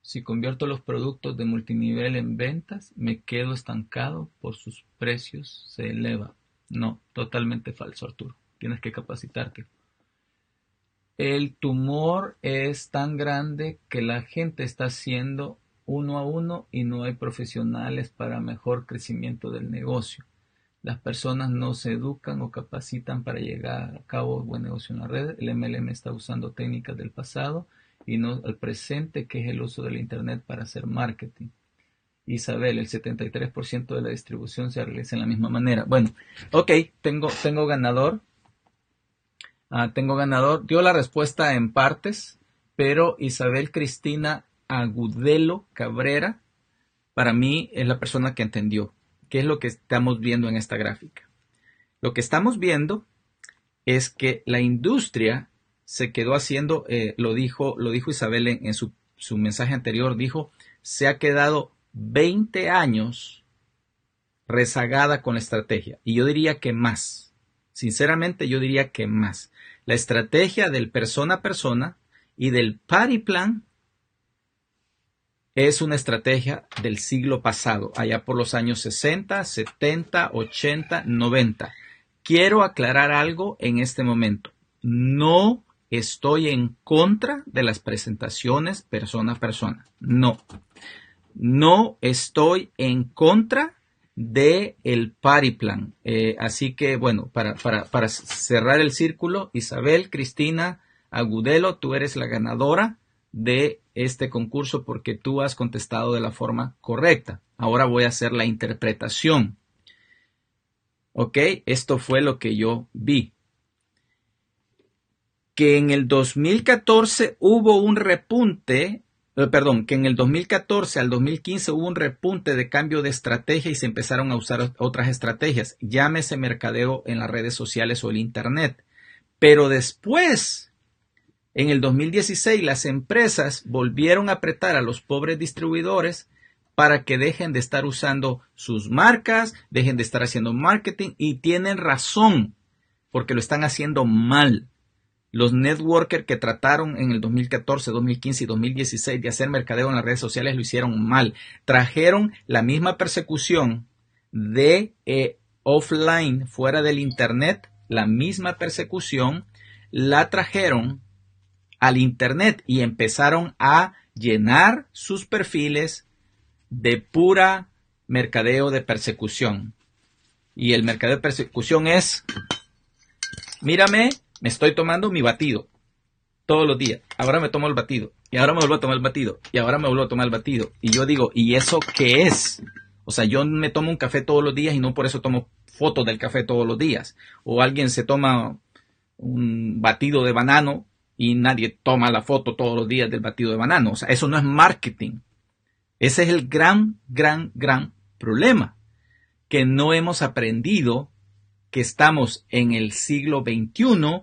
S1: Si convierto los productos de multinivel en ventas, me quedo estancado por sus precios se eleva. No, totalmente falso, Arturo. Tienes que capacitarte. El tumor es tan grande que la gente está haciendo uno a uno y no hay profesionales para mejor crecimiento del negocio. Las personas no se educan o capacitan para llegar a cabo buen negocio en la red. El MLM está usando técnicas del pasado y no al presente, que es el uso del Internet para hacer marketing. Isabel, el 73% de la distribución se realiza en la misma manera. Bueno, ok, tengo, tengo ganador. Ah, tengo ganador. Dio la respuesta en partes, pero Isabel Cristina Agudelo Cabrera, para mí, es la persona que entendió. ¿Qué es lo que estamos viendo en esta gráfica? Lo que estamos viendo es que la industria se quedó haciendo, eh, lo, dijo, lo dijo Isabel en, su, mensaje anterior, dijo, se ha quedado 20 años rezagada con la estrategia. Y yo diría que más. Sinceramente, yo diría que más. La estrategia del persona a persona y del party plan es una estrategia del siglo pasado, allá por los años 60, 70, 80, 90. Quiero aclarar algo en este momento. No estoy en contra de las presentaciones persona a persona. No. No estoy en contra de el party plan. Eh, así que, bueno, para, para cerrar el círculo, Isabel, Cristina, Agudelo, tú eres la ganadora de este concurso porque tú has contestado de la forma correcta. Ahora voy a hacer la interpretación. ¿Ok? Esto fue lo que yo vi. Que en el 2014 hubo un repunte, eh, perdón, que en el 2014 al 2015 hubo un repunte de cambio de estrategia y se empezaron a usar otras estrategias. Llámese mercadeo en las redes sociales o el Internet. Pero después en el 2016 las empresas volvieron a apretar a los pobres distribuidores para que dejen de estar usando sus marcas, dejen de estar haciendo marketing y tienen razón porque lo están haciendo mal. Los networkers que trataron en el 2014, 2015 y 2016 de hacer mercadeo en las redes sociales lo hicieron mal. Trajeron la misma persecución de eh, offline, fuera del Internet, la misma persecución, la trajeron al Internet y empezaron a llenar sus perfiles de pura mercadeo de persecución. Y el mercadeo de persecución es, mírame, me estoy tomando mi batido todos los días. Ahora me tomo el batido. Y ahora me vuelvo a tomar el batido. Y ahora me vuelvo a tomar el batido. Y yo digo, ¿y eso qué es? O sea, yo me tomo un café todos los días y no por eso tomo fotos del café todos los días. O alguien se toma un batido de banano y nadie toma la foto todos los días del batido de banano. O sea, eso no es marketing. Ese es el gran, gran, gran problema, que no hemos aprendido que estamos en el siglo XXI,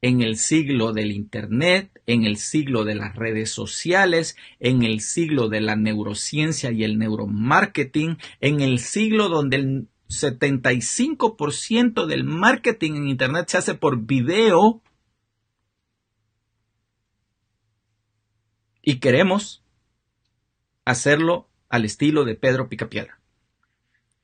S1: en el siglo del Internet, en el siglo de las redes sociales, en el siglo de la neurociencia y el neuromarketing, en el siglo donde el 75% del marketing en Internet se hace por video Y queremos hacerlo al estilo de Pedro Picapiedra.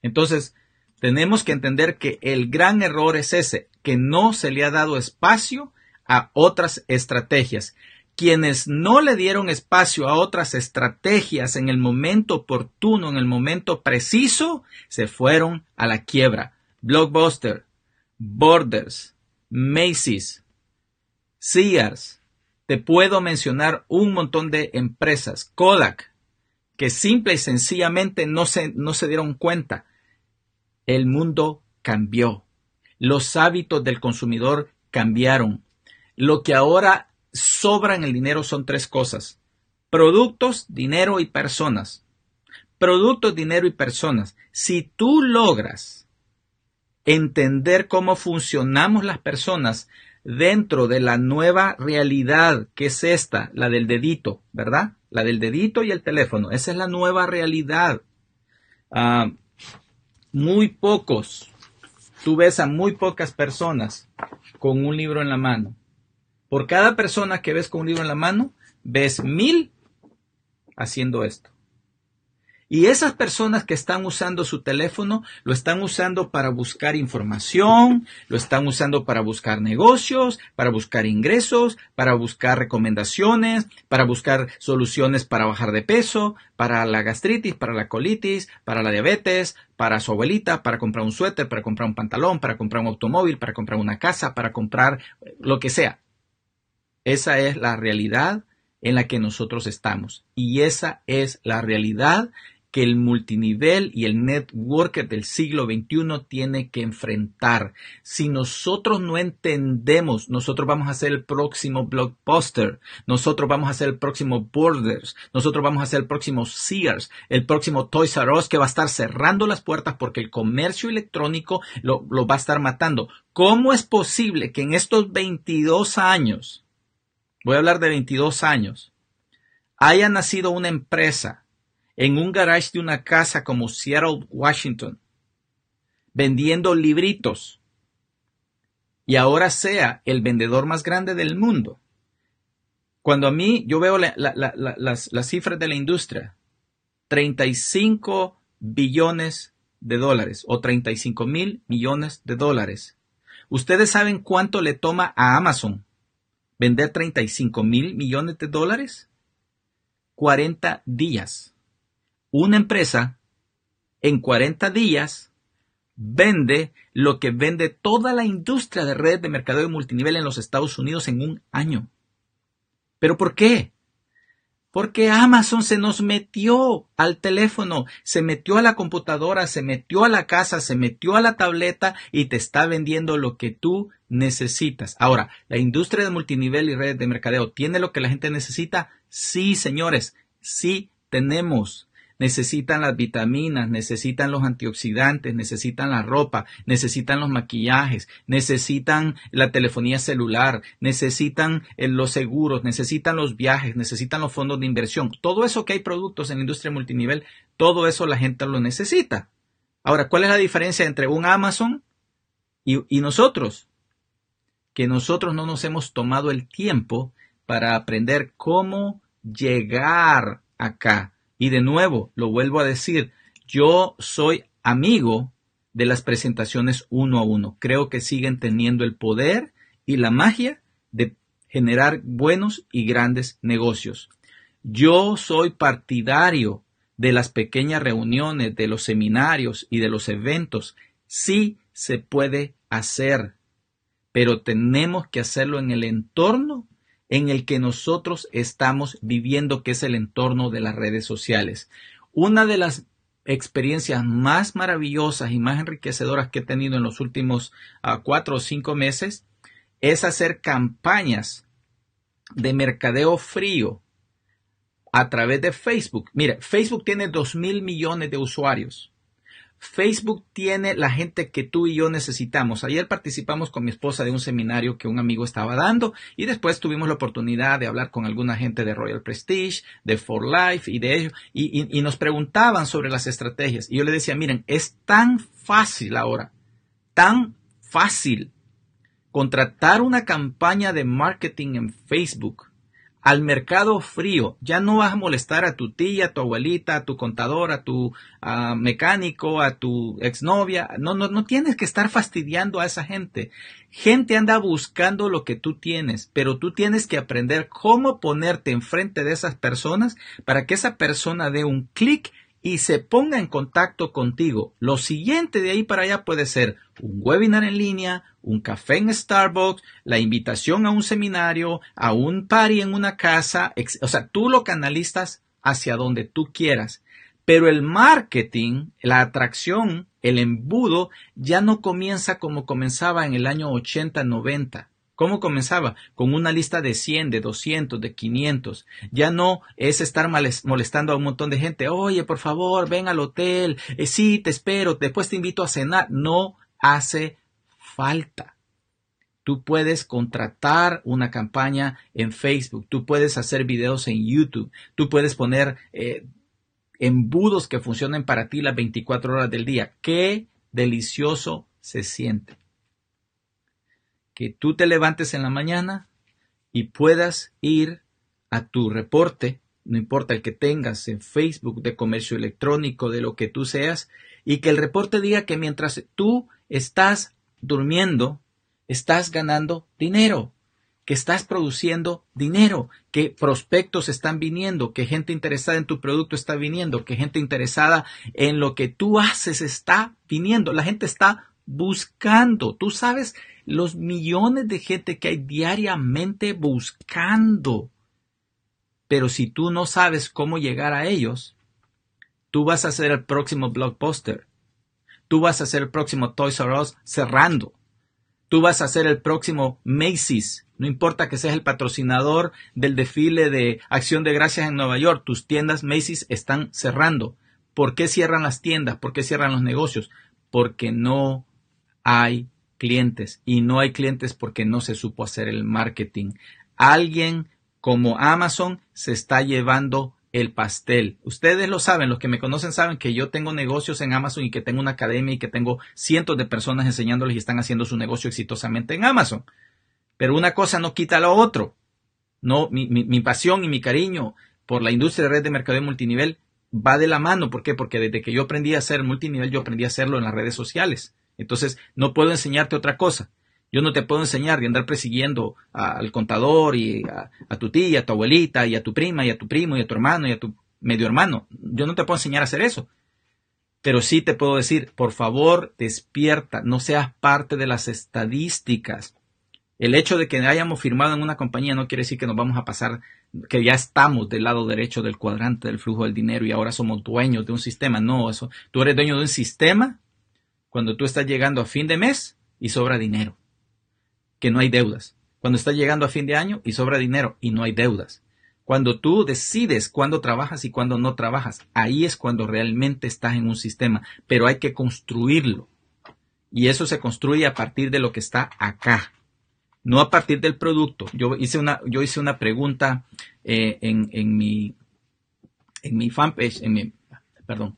S1: Entonces, tenemos que entender que el gran error es ese, que no se le ha dado espacio a otras estrategias. Quienes no le dieron espacio a otras estrategias en el momento oportuno, en el momento preciso, se fueron a la quiebra. Blockbuster, Borders, Macy's, Sears, te puedo mencionar un montón de empresas, Kodak, que simple y sencillamente no se, no se dieron cuenta. El mundo cambió. Los hábitos del consumidor cambiaron. Lo que ahora sobra en el dinero son tres cosas. Productos, dinero y personas. Productos, dinero y personas. Si tú logras entender cómo funcionamos las personas, dentro de la nueva realidad que es esta, la del dedito, ¿verdad? La del dedito y el teléfono. Esa es la nueva realidad. Ah, muy pocos, tú ves a muy pocas personas con un libro en la mano. Por cada persona que ves con un libro en la mano, ves mil haciendo esto. Y esas personas que están usando su teléfono lo están usando para buscar información, lo están usando para buscar negocios, para buscar ingresos, para buscar recomendaciones, para buscar soluciones para bajar de peso, para la gastritis, para la colitis, para la diabetes, para su abuelita, para comprar un suéter, para comprar un pantalón, para comprar un automóvil, para comprar una casa, para comprar lo que sea. Esa es la realidad en la que nosotros estamos. Y esa es la realidad que el multinivel y el networker del siglo XXI tiene que enfrentar. Si nosotros no entendemos, nosotros vamos a ser el próximo blockbuster, nosotros vamos a ser el próximo Borders, nosotros vamos a ser el próximo Sears, el próximo Toys R Us que va a estar cerrando las puertas porque el comercio electrónico lo, lo va a estar matando. ¿Cómo es posible que en estos 22 años, voy a hablar de 22 años, haya nacido una empresa en un garage de una casa como Seattle, Washington, vendiendo libritos, y ahora sea el vendedor más grande del mundo. Cuando a mí yo veo las cifras de la industria, 35 billones de dólares o 35 mil millones de dólares. ¿Ustedes saben cuánto le toma a Amazon vender 35 mil millones de dólares? 40 días una empresa en 40 días vende lo que vende toda la industria de redes de mercadeo y multinivel en los Estados Unidos en un año. ¿Pero por qué? Porque Amazon se nos metió al teléfono, se metió a la computadora, se metió a la casa, se metió a la tableta y te está vendiendo lo que tú necesitas. Ahora, ¿la industria de multinivel y redes de mercadeo tiene lo que la gente necesita? Sí, señores, sí tenemos necesitan las vitaminas, necesitan los antioxidantes, necesitan la ropa, necesitan los maquillajes, necesitan la telefonía celular, necesitan eh, los seguros, necesitan los viajes, necesitan los fondos de inversión. Todo eso que hay productos en la industria multinivel, todo eso la gente lo necesita. Ahora, ¿cuál es la diferencia entre un Amazon y, y nosotros? Que nosotros no nos hemos tomado el tiempo para aprender cómo llegar acá y de nuevo, lo vuelvo a decir, yo soy amigo de las presentaciones uno a uno. Creo que siguen teniendo el poder y la magia de generar buenos y grandes negocios. Yo soy partidario de las pequeñas reuniones, de los seminarios y de los eventos. Sí se puede hacer, pero tenemos que hacerlo en el entorno en el que nosotros estamos viviendo, que es el entorno de las redes sociales. Una de las experiencias más maravillosas y más enriquecedoras que he tenido en los últimos ah, cuatro o cinco meses es hacer campañas de mercadeo frío a través de Facebook. Mira, Facebook tiene dos mil millones de usuarios. Facebook tiene la gente que tú y yo necesitamos. Ayer participamos con mi esposa de un seminario que un amigo estaba dando y después tuvimos la oportunidad de hablar con alguna gente de Royal Prestige, de For Life y de ellos y, nos preguntaban sobre las estrategias. Y yo le decía, miren, es tan fácil ahora, tan fácil contratar una campaña de marketing en Facebook al mercado frío. Ya no vas a molestar a tu tía, a tu abuelita, a tu contador, a tu mecánico, a tu exnovia. No, no, no tienes que estar fastidiando a esa gente. Gente anda buscando lo que tú tienes, pero tú tienes que aprender cómo ponerte enfrente de esas personas para que esa persona dé un clic y se ponga en contacto contigo. Lo siguiente de ahí para allá puede ser un webinar en línea, un café en Starbucks, la invitación a un seminario, a un party en una casa. O sea, tú lo canalistas hacia donde tú quieras. Pero el marketing, la atracción, el embudo, ya no comienza como comenzaba en el año 80-90. ¿Cómo comenzaba? Con una lista de 100, de 200, de 500. Ya no es estar molestando a un montón de gente. Oye, por favor, ven al hotel. Eh, sí, te espero. Después te invito a cenar. No hace falta. Tú puedes contratar una campaña en Facebook. Tú puedes hacer videos en YouTube. Tú puedes poner eh, embudos que funcionen para ti las 24 horas del día. Qué delicioso se siente que tú te levantes en la mañana y puedas ir a tu reporte, no importa el que tengas en Facebook, de comercio electrónico, de lo que tú seas, y que el reporte diga que mientras tú estás durmiendo, estás ganando dinero, que estás produciendo dinero, que prospectos están viniendo, que gente interesada en tu producto está viniendo, que gente interesada en lo que tú haces está viniendo. La gente está buscando. Tú sabes los millones de gente que hay diariamente buscando. Pero si tú no sabes cómo llegar a ellos, tú vas a ser el próximo blockbuster. Tú vas a ser el próximo Toys R Us cerrando. Tú vas a ser el próximo Macy's. No importa que seas el patrocinador del desfile de Acción de Gracias en Nueva York, tus tiendas Macy's están cerrando. ¿Por qué cierran las tiendas? ¿Por qué cierran los negocios? Porque no hay clientes y no hay clientes porque no se supo hacer el marketing. Alguien como Amazon se está llevando el pastel. Ustedes lo saben, los que me conocen saben que yo tengo negocios en Amazon y que tengo una academia y que tengo cientos de personas enseñándoles y están haciendo su negocio exitosamente en Amazon. Pero una cosa no quita lo otro. No, mi, pasión y mi cariño por la industria de red de mercadeo multinivel va de la mano. ¿Por qué? Porque desde que yo aprendí a hacer multinivel, yo aprendí a hacerlo en las redes sociales. Entonces, no puedo enseñarte otra cosa. Yo no te puedo enseñar de andar persiguiendo al contador y a, tu tía, a tu abuelita y a tu prima y a tu primo y a tu hermano y a tu medio hermano. Yo no te puedo enseñar a hacer eso. Pero sí te puedo decir, por favor, despierta, no seas parte de las estadísticas. El hecho de que hayamos firmado en una compañía no quiere decir que nos vamos a pasar, que ya estamos del lado derecho del cuadrante del flujo del dinero y ahora somos dueños de un sistema. No, eso, tú eres dueño de un sistema cuando tú estás llegando a fin de mes y sobra dinero, que no hay deudas. Cuando estás llegando a fin de año y sobra dinero y no hay deudas. Cuando tú decides cuándo trabajas y cuándo no trabajas, ahí es cuando realmente estás en un sistema, pero hay que construirlo. Y eso se construye a partir de lo que está acá, no a partir del producto. Yo hice una, yo hice una pregunta eh, en, mi, en mi fanpage, en mi perdón,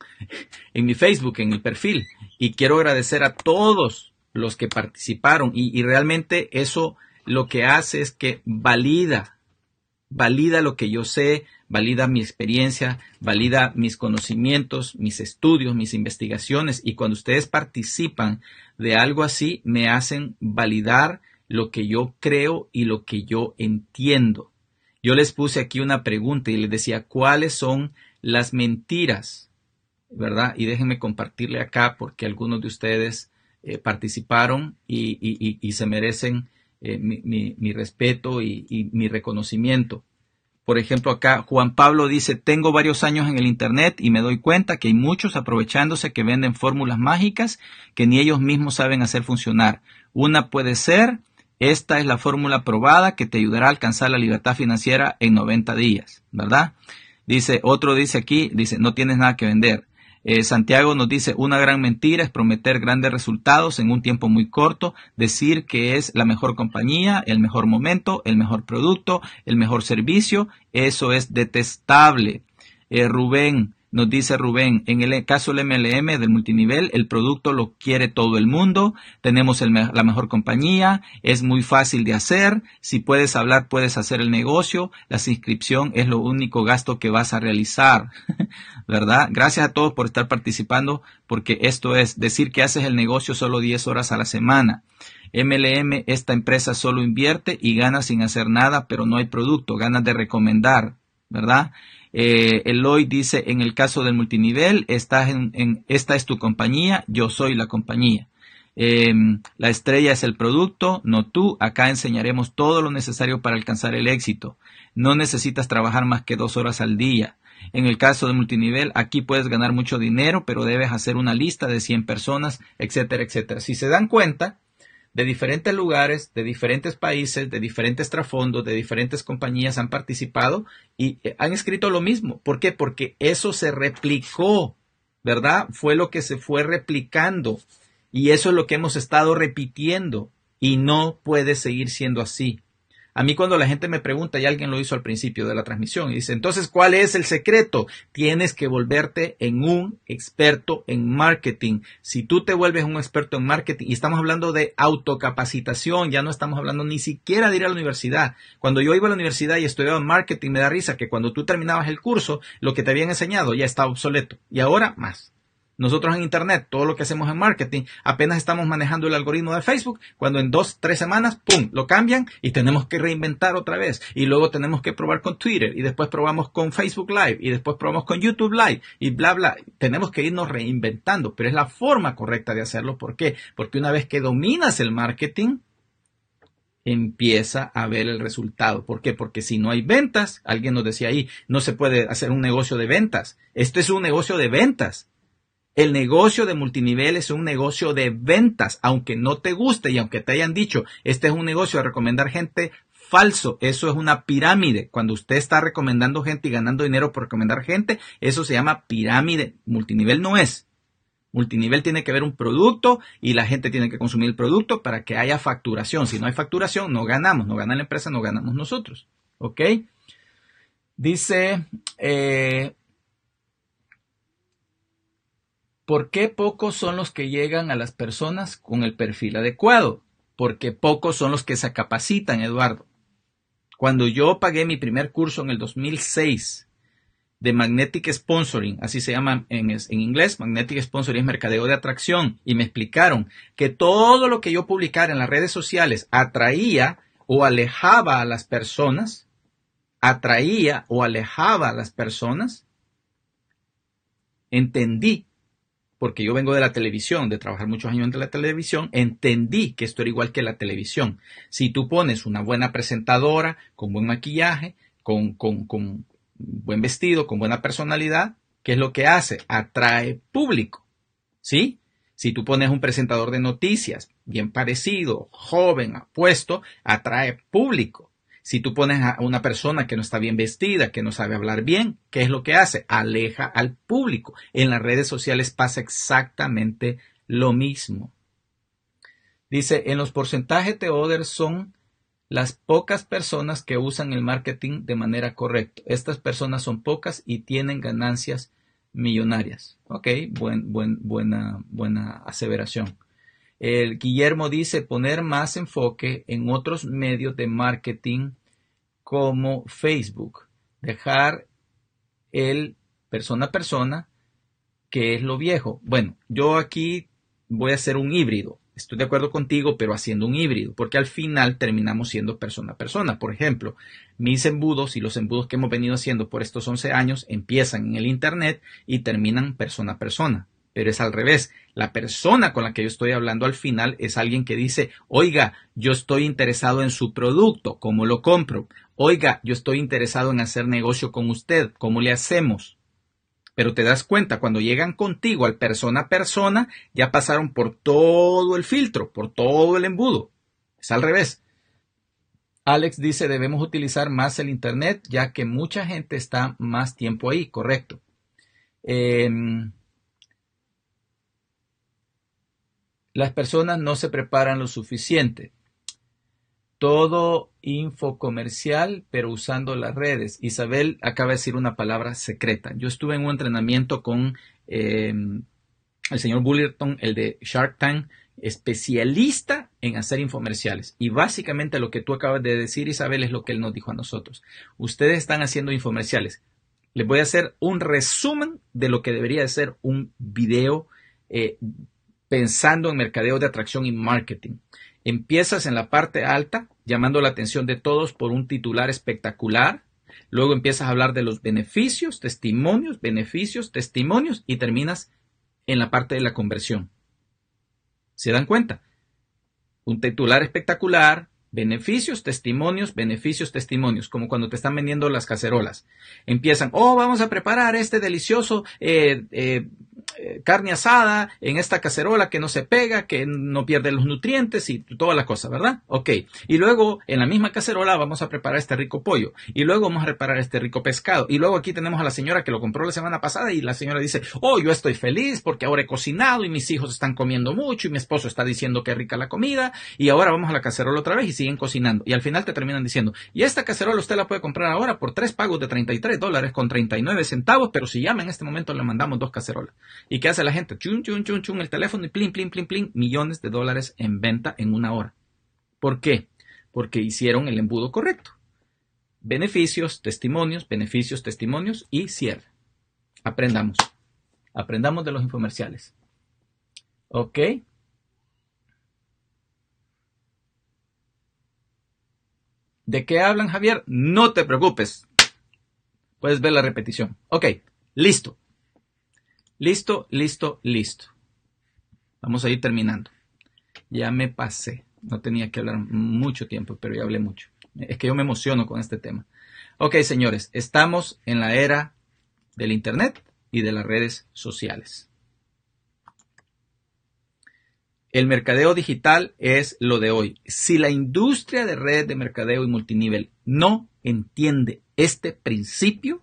S1: en mi Facebook, en mi perfil. Y quiero agradecer a todos los que participaron. Y, realmente eso lo que hace es que valida, valida lo que yo sé, valida mi experiencia, valida mis conocimientos, mis estudios, mis investigaciones. Y cuando ustedes participan de algo así, me hacen validar lo que yo creo y lo que yo entiendo. Yo les puse aquí una pregunta y les decía, ¿cuáles son las mentiras ¿verdad? Y déjenme compartirle acá porque algunos de ustedes eh, participaron y, se merecen eh, mi, respeto y, y mi reconocimiento. Por ejemplo, acá Juan Pablo dice, tengo varios años en el Internet y me doy cuenta que hay muchos aprovechándose que venden fórmulas mágicas que ni ellos mismos saben hacer funcionar. Una puede ser, esta es la fórmula probada que te ayudará a alcanzar la libertad financiera en 90 días, ¿verdad? Dice, otro dice aquí, dice, no tienes nada que vender. Eh, Santiago nos dice, una gran mentira es prometer grandes resultados en un tiempo muy corto, decir que es la mejor compañía, el mejor momento, el mejor producto, el mejor servicio, eso es detestable. Eh, Rubén, nos dice Rubén, en el caso del MLM, del multinivel, el producto lo quiere todo el mundo, tenemos la mejor compañía, es muy fácil de hacer, si puedes hablar puedes hacer el negocio, la inscripción es lo único gasto que vas a realizar. ¿verdad? Gracias a todos por estar participando, porque esto es decir que haces el negocio solo 10 horas a la semana. MLM, esta empresa solo invierte y gana sin hacer nada, pero no hay producto, ganas de recomendar, ¿verdad? Eh, Eloy dice, en el caso del multinivel, estás en, esta es tu compañía, yo soy la compañía. Em, la estrella es el producto, no tú. Acá enseñaremos todo lo necesario para alcanzar el éxito. No necesitas trabajar más que dos horas al día. En el caso de multinivel, aquí puedes ganar mucho dinero, pero debes hacer una lista de 100 personas, etcétera, etcétera. Si se dan cuenta, de diferentes lugares, de diferentes países, de diferentes trasfondos, de diferentes compañías han participado y eh, han escrito lo mismo. ¿Por qué? Porque eso se replicó, ¿verdad? Fue lo que se fue replicando y eso es lo que hemos estado repitiendo y no puede seguir siendo así. A mí cuando la gente me pregunta, y alguien lo hizo al principio de la transmisión, y dice, entonces, ¿cuál es el secreto? Tienes que volverte en un experto en marketing. Si tú te vuelves un experto en marketing, y estamos hablando de autocapacitación, ya no estamos hablando ni siquiera de ir a la universidad. Cuando yo iba a la universidad y estudiaba marketing, me da risa que cuando tú terminabas el curso, lo que te habían enseñado ya estaba obsoleto. Y ahora más. Nosotros en Internet, todo lo que hacemos en marketing, apenas estamos manejando el algoritmo de Facebook, cuando en dos, tres semanas, ¡pum!, lo cambian y tenemos que reinventar otra vez. Y luego tenemos que probar con Twitter y después probamos con Facebook Live y después probamos con YouTube Live y bla, bla. Tenemos que irnos reinventando, pero es la forma correcta de hacerlo. ¿Por qué? Porque una vez que dominas el marketing, empieza a ver el resultado. ¿Por qué? Porque si no hay ventas, alguien nos decía ahí, no se puede hacer un negocio de ventas. Este es un negocio de ventas. El negocio de multinivel es un negocio de ventas, aunque no te guste y aunque te hayan dicho, este es un negocio de recomendar gente falso, eso es una pirámide. Cuando usted está recomendando gente y ganando dinero por recomendar gente, eso se llama pirámide. Multinivel no es. Multinivel tiene que ver un producto y la gente tiene que consumir el producto para que haya facturación. Si no hay facturación, no ganamos, no gana la empresa, no ganamos nosotros. ¿Ok? Dice, eh, ¿Por qué pocos son los que llegan a las personas con el perfil adecuado? Porque pocos son los que se capacitan, Eduardo. Cuando yo pagué mi primer curso en el 2006 de Magnetic Sponsoring, así se llama en, en inglés, Magnetic Sponsoring es mercadeo de atracción, y me explicaron que todo lo que yo publicara en las redes sociales atraía o alejaba a las personas, atraía o alejaba a las personas, entendí porque yo vengo de la televisión, de trabajar muchos años en la televisión, entendí que esto era igual que la televisión. Si tú pones una buena presentadora, con buen maquillaje, con, con buen vestido, con buena personalidad, ¿qué es lo que hace? Atrae público. ¿Sí? Si tú pones un presentador de noticias bien parecido, joven, apuesto, atrae público. Si tú pones a una persona que no está bien vestida, que no sabe hablar bien, ¿qué es lo que hace? Aleja al público. En las redes sociales pasa exactamente lo mismo. Dice, en los porcentajes de order son las pocas personas que usan el marketing de manera correcta. Estas personas son pocas y tienen ganancias millonarias. Ok, buena, buena aseveración. El Guillermo dice poner más enfoque en otros medios de marketing como Facebook, dejar el persona a persona, que es lo viejo. Bueno, yo aquí voy a hacer un híbrido. Estoy de acuerdo contigo, pero haciendo un híbrido, porque al final terminamos siendo persona a persona. Por ejemplo, mis embudos y los embudos que hemos venido haciendo por estos 11 años empiezan en el Internet y terminan persona a persona, pero es al revés. La persona con la que yo estoy hablando al final es alguien que dice, oiga, yo estoy interesado en su producto, ¿cómo lo compro? Oiga, yo estoy interesado en hacer negocio con usted, ¿cómo le hacemos? Pero te das cuenta, cuando llegan contigo al persona a persona, ya pasaron por todo el filtro, por todo el embudo. Es al revés. Alex dice, debemos utilizar más el Internet, ya que mucha gente está más tiempo ahí, correcto. Em, Las personas no se preparan lo suficiente. Todo info comercial, pero usando las redes. Isabel acaba de decir una palabra secreta. Yo estuve en un entrenamiento con em, el señor Bullerton, el de Shark Tank, especialista en hacer infomerciales. Y básicamente lo que tú acabas de decir, Isabel, es lo que él nos dijo a nosotros. Ustedes están haciendo infomerciales. Les voy a hacer un resumen de lo que debería ser un video eh, pensando en mercadeo de atracción y marketing. Empiezas en la parte alta, llamando la atención de todos por un titular espectacular. Luego empiezas a hablar de los beneficios, testimonios, beneficios, testimonios y terminas en la parte de la conversión. ¿Se dan cuenta? Un titular espectacular, Beneficios, testimonios, beneficios, testimonios, como cuando te están vendiendo las cacerolas. Empiezan, oh, vamos a preparar este delicioso eh, eh, eh, carne asada en esta cacerola que no se pega, que no pierde los nutrientes y toda la cosa, ¿verdad? Ok. Y luego en la misma cacerola vamos a preparar este rico pollo y luego vamos a preparar este rico pescado. Y luego aquí tenemos a la señora que lo compró la semana pasada y la señora dice, oh, yo estoy feliz porque ahora he cocinado y mis hijos están comiendo mucho y mi esposo está diciendo que rica la comida y ahora vamos a la cacerola otra vez y siguen cocinando. Y al final te terminan diciendo, y esta cacerola usted la puede comprar ahora por tres pagos de 33 dólares con 39 centavos, pero si llama en este momento le mandamos dos cacerolas. ¿Y qué hace la gente? Chun, chun, chun, chun, el teléfono y plin, plin, plin, plin, millones de dólares en venta en una hora. ¿Por qué? Porque hicieron el embudo correcto. Beneficios, testimonios, beneficios, testimonios y cierre. Aprendamos. Aprendamos de los infomerciales. ¿Ok? ¿De qué hablan, Javier? No te preocupes. Puedes ver la repetición. Ok, listo. Listo, listo, listo. Vamos a ir terminando. Ya me pasé. No tenía que hablar mucho tiempo, pero ya hablé mucho. Es que yo me emociono con este tema. Ok, señores, estamos en la era del Internet y de las redes sociales. El mercadeo digital es lo de hoy. Si la industria de red de mercadeo y multinivel no entiende este principio,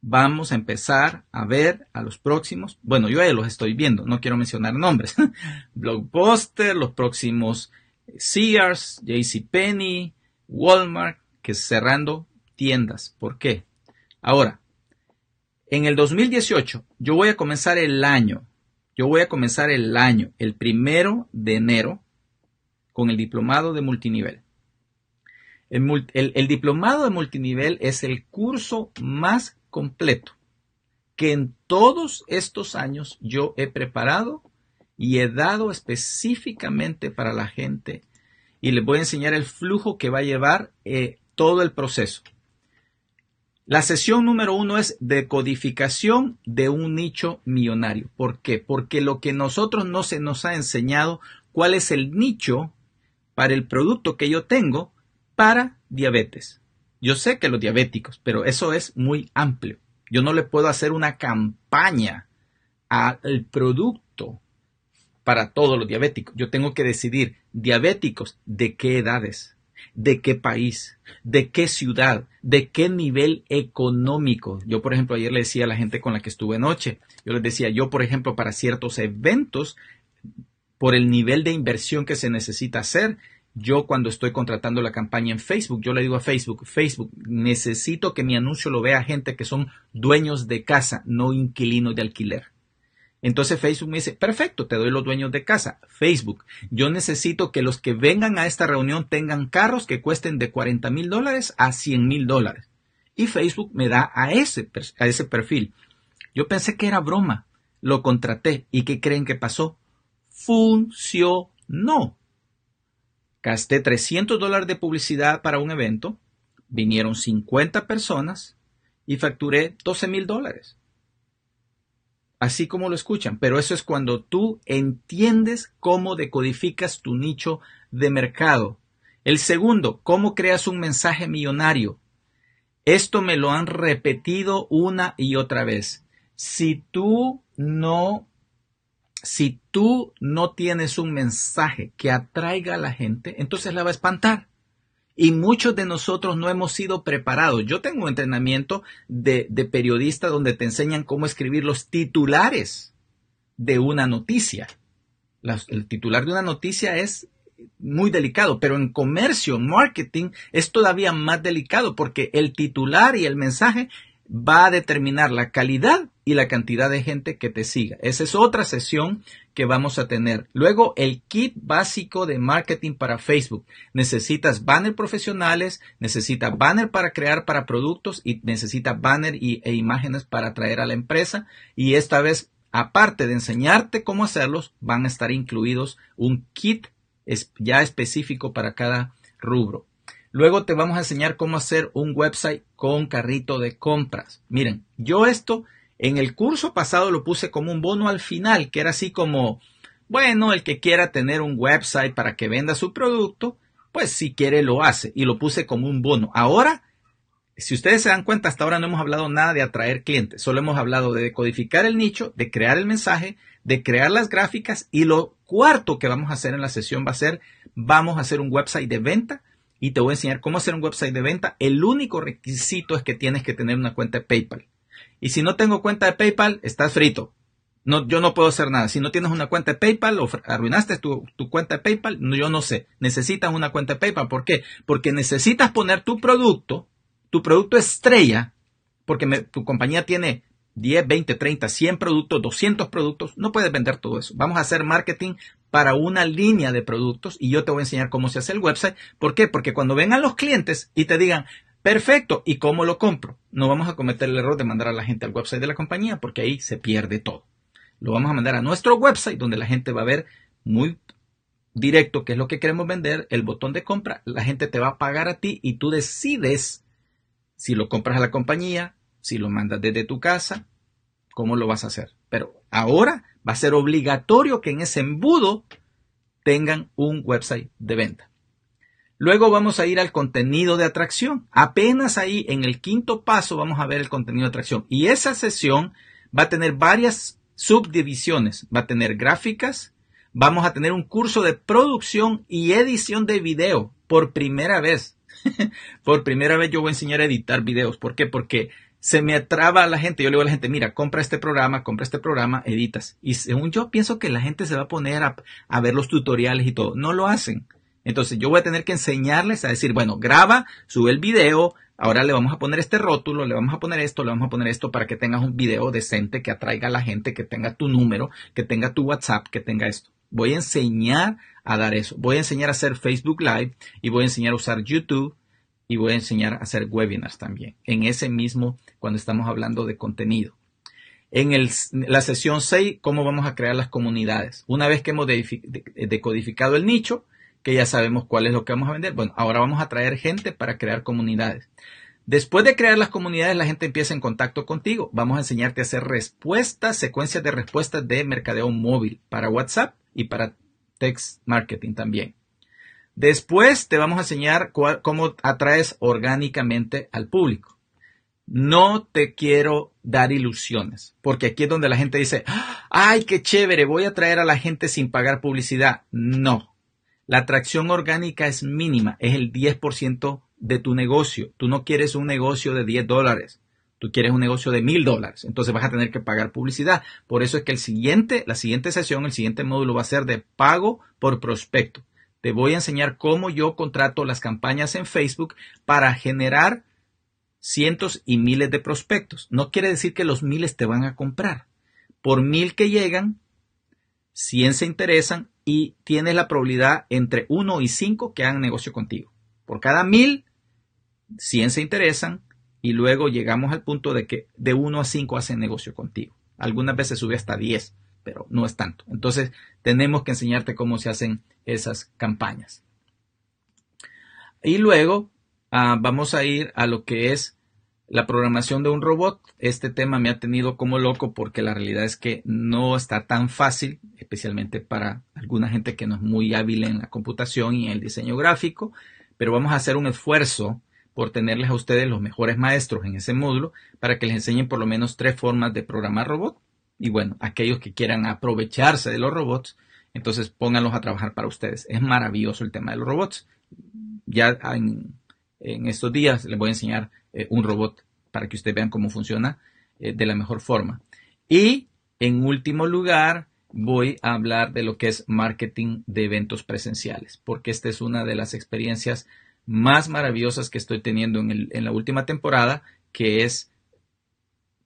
S1: vamos a empezar a ver a los próximos, bueno, yo ya los estoy viendo, no quiero mencionar nombres, Blockbuster, los próximos eh, Sears, JCPenney, Walmart, que cerrando tiendas. ¿Por qué? Ahora, en el 2018 yo voy a comenzar el año yo voy a comenzar el año, el primero de enero, con el diplomado de multinivel. El, diplomado de multinivel es el curso más completo que en todos estos años yo he preparado y he dado específicamente para la gente. Y les voy a enseñar el flujo que va a llevar eh, todo el proceso. La sesión número uno es decodificación de un nicho millonario. ¿Por qué? Porque lo que nosotros no se nos ha enseñado cuál es el nicho para el producto que yo tengo para diabetes. Yo sé que los diabéticos, pero eso es muy amplio. Yo no le puedo hacer una campaña al producto para todos los diabéticos. Yo tengo que decidir diabéticos de qué edades, de qué país, de qué ciudad, de qué nivel económico. Yo, por ejemplo, ayer le decía a la gente con la que estuve anoche, yo les decía, yo, por ejemplo, para ciertos eventos, por el nivel de inversión que se necesita hacer, yo cuando estoy contratando la campaña en Facebook, yo le digo a Facebook, Facebook, necesito que mi anuncio lo vea gente que son dueños de casa, no inquilinos de alquiler. Entonces Facebook me dice, perfecto, te doy los dueños de casa. Facebook, yo necesito que los que vengan a esta reunión tengan carros que cuesten de 40 mil dólares a 100 mil dólares. Y Facebook me da a ese, a ese perfil. Yo pensé que era broma, lo contraté y ¿qué creen que pasó? Funcionó. Gasté 300 dólares de publicidad para un evento, vinieron 50 personas y facturé 12 mil dólares así como lo escuchan, pero eso es cuando tú entiendes cómo decodificas tu nicho de mercado. El segundo, cómo creas un mensaje millonario. Esto me lo han repetido una y otra vez. Si tú no si tú no tienes un mensaje que atraiga a la gente, entonces la va a espantar. Y muchos de nosotros no hemos sido preparados. Yo tengo entrenamiento de, periodista donde te enseñan cómo escribir los titulares de una noticia. el titular de una noticia es muy delicado, pero en comercio, marketing, es todavía más delicado porque el titular y el mensaje va a determinar la calidad y la cantidad de gente que te siga. Esa es otra sesión que vamos a tener. Luego, el kit básico de marketing para Facebook. Necesitas banner profesionales, necesitas banner para crear para productos y necesitas banner e imágenes para atraer a la empresa. Y esta vez, aparte de enseñarte cómo hacerlos, van a estar incluidos un kit ya específico para cada rubro. Luego te vamos a enseñar cómo hacer un website con carrito de compras. Miren, yo esto en el curso pasado lo puse como un bono al final, que era así como, bueno, el que quiera tener un website para que venda su producto, pues si quiere lo hace y lo puse como un bono. Ahora, si ustedes se dan cuenta, hasta ahora no hemos hablado nada de atraer clientes, solo hemos hablado de decodificar el nicho, de crear el mensaje, de crear las gráficas y lo cuarto que vamos a hacer en la sesión va a ser, vamos a hacer un website de venta y te voy a enseñar cómo hacer un website de venta. El único requisito es que tienes que tener una cuenta de PayPal. Y si no tengo cuenta de PayPal, estás frito. No, yo no puedo hacer nada. Si no tienes una cuenta de PayPal o arruinaste tu, cuenta de PayPal, yo no sé. Necesitas una cuenta de PayPal. ¿Por qué? Porque necesitas poner tu producto, tu producto estrella, porque tu compañía tiene 10, 20, 30, 100 productos, 200 productos. No puedes vender todo eso. Vamos a hacer marketing para una línea de productos y yo te voy a enseñar cómo se hace el website. ¿Por qué? Porque cuando vengan los clientes y te digan, Perfecto. ¿Y cómo lo compro? No vamos a cometer el error de mandar a la gente al website de la compañía porque ahí se pierde todo. Lo vamos a mandar a nuestro website donde la gente va a ver muy directo qué es lo que queremos vender, el botón de compra, la gente te va a pagar a ti y tú decides si lo compras a la compañía, si lo mandas desde tu casa, cómo lo vas a hacer. Pero ahora va a ser obligatorio que en ese embudo tengan un website de venta. Luego vamos a ir al contenido de atracción. Apenas ahí, en el quinto paso, vamos a ver el contenido de atracción. Y esa sesión va a tener varias subdivisiones. Va a tener gráficas, vamos a tener un curso de producción y edición de video por primera vez. por primera vez yo voy a enseñar a editar videos. ¿Por qué? Porque se me atraba a la gente. Yo le digo a la gente, mira, compra este programa, compra este programa, editas. Y según yo pienso que la gente se va a poner a, a ver los tutoriales y todo. No lo hacen. Entonces yo voy a tener que enseñarles a decir, bueno, graba, sube el video, ahora le vamos a poner este rótulo, le vamos a poner esto, le vamos a poner esto para que tengas un video decente que atraiga a la gente, que tenga tu número, que tenga tu WhatsApp, que tenga esto. Voy a enseñar a dar eso. Voy a enseñar a hacer Facebook Live y voy a enseñar a usar YouTube y voy a enseñar a hacer webinars también. En ese mismo, cuando estamos hablando de contenido. En la sesión 6, cómo vamos a crear las comunidades. Una vez que hemos decodificado el nicho, que ya sabemos cuál es lo que vamos a vender. Bueno, ahora vamos a traer gente para crear comunidades. Después de crear las comunidades, la gente empieza en contacto contigo. Vamos a enseñarte a hacer respuestas, secuencias de respuestas de mercadeo móvil para WhatsApp y para text marketing también. Después te vamos a enseñar cómo atraes orgánicamente al público. No te quiero dar ilusiones, porque aquí es donde la gente dice, ¡Ah! ay, qué chévere, voy a traer a la gente sin pagar publicidad. No, la atracción orgánica es mínima, es el 10% de tu negocio. Tú no quieres un negocio de 10 dólares, tú quieres un negocio de 1000 dólares. Entonces vas a tener que pagar publicidad. Por eso es que el siguiente, la siguiente sesión, el siguiente módulo va a ser de pago por prospecto. Te voy a enseñar cómo yo contrato las campañas en Facebook para generar cientos y miles de prospectos. No quiere decir que los miles te van a comprar. Por mil que llegan, 100 se interesan y tienes la probabilidad entre 1 y 5 que hagan negocio contigo. Por cada 1000, 100 se interesan y luego llegamos al punto de que de 1 a 5 hacen negocio contigo. Algunas veces sube hasta 10, pero no es tanto. Entonces tenemos que enseñarte cómo se hacen esas campañas. Y luego ah, vamos a ir a lo que es la programación de un robot. Este tema me ha tenido como loco porque la realidad es que no está tan fácil, especialmente para alguna gente que no es muy hábil en la computación y en el diseño gráfico, pero vamos a hacer un esfuerzo por tenerles a ustedes los mejores maestros en ese módulo para que les enseñen por lo menos tres formas de programar robot. Y bueno, aquellos que quieran aprovecharse de los robots, entonces pónganlos a trabajar para ustedes. Es maravilloso el tema de los robots. Ya hay en estos días les voy a enseñar eh, un robot para que ustedes vean cómo funciona eh, de la mejor forma. Y en último lugar, voy a hablar de lo que es marketing de eventos presenciales, porque esta es una de las experiencias más maravillosas que estoy teniendo en, en la última temporada, que es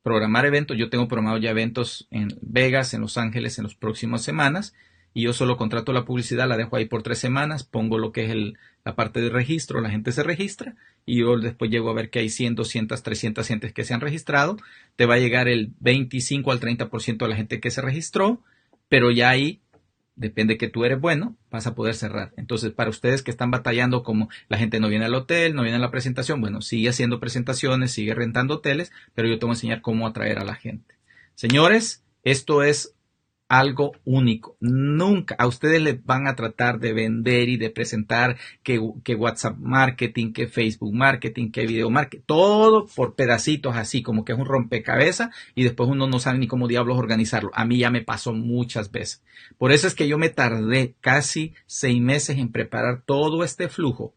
S1: programar eventos. Yo tengo programado ya eventos en Vegas, en Los Ángeles, en las próximas semanas y yo solo contrato la publicidad, la dejo ahí por tres semanas, pongo lo que es el, la parte de registro, la gente se registra y yo después llego a ver que hay 100, 200, 300 gentes que se han registrado, te va a llegar el 25 al 30% de la gente que se registró, pero ya ahí depende que tú eres bueno, vas a poder cerrar. Entonces, para ustedes que están batallando como la gente no viene al hotel, no viene a la presentación, bueno, sigue haciendo presentaciones, sigue rentando hoteles, pero yo te voy a enseñar cómo atraer a la gente. Señores, esto es algo único. Nunca a ustedes les van a tratar de vender y de presentar que, WhatsApp marketing, que Facebook marketing, que video marketing, todo por pedacitos así, como que es un rompecabezas y después uno no sabe ni cómo diablos organizarlo. A mí ya me pasó muchas veces. Por eso es que yo me tardé casi seis meses en preparar todo este flujo.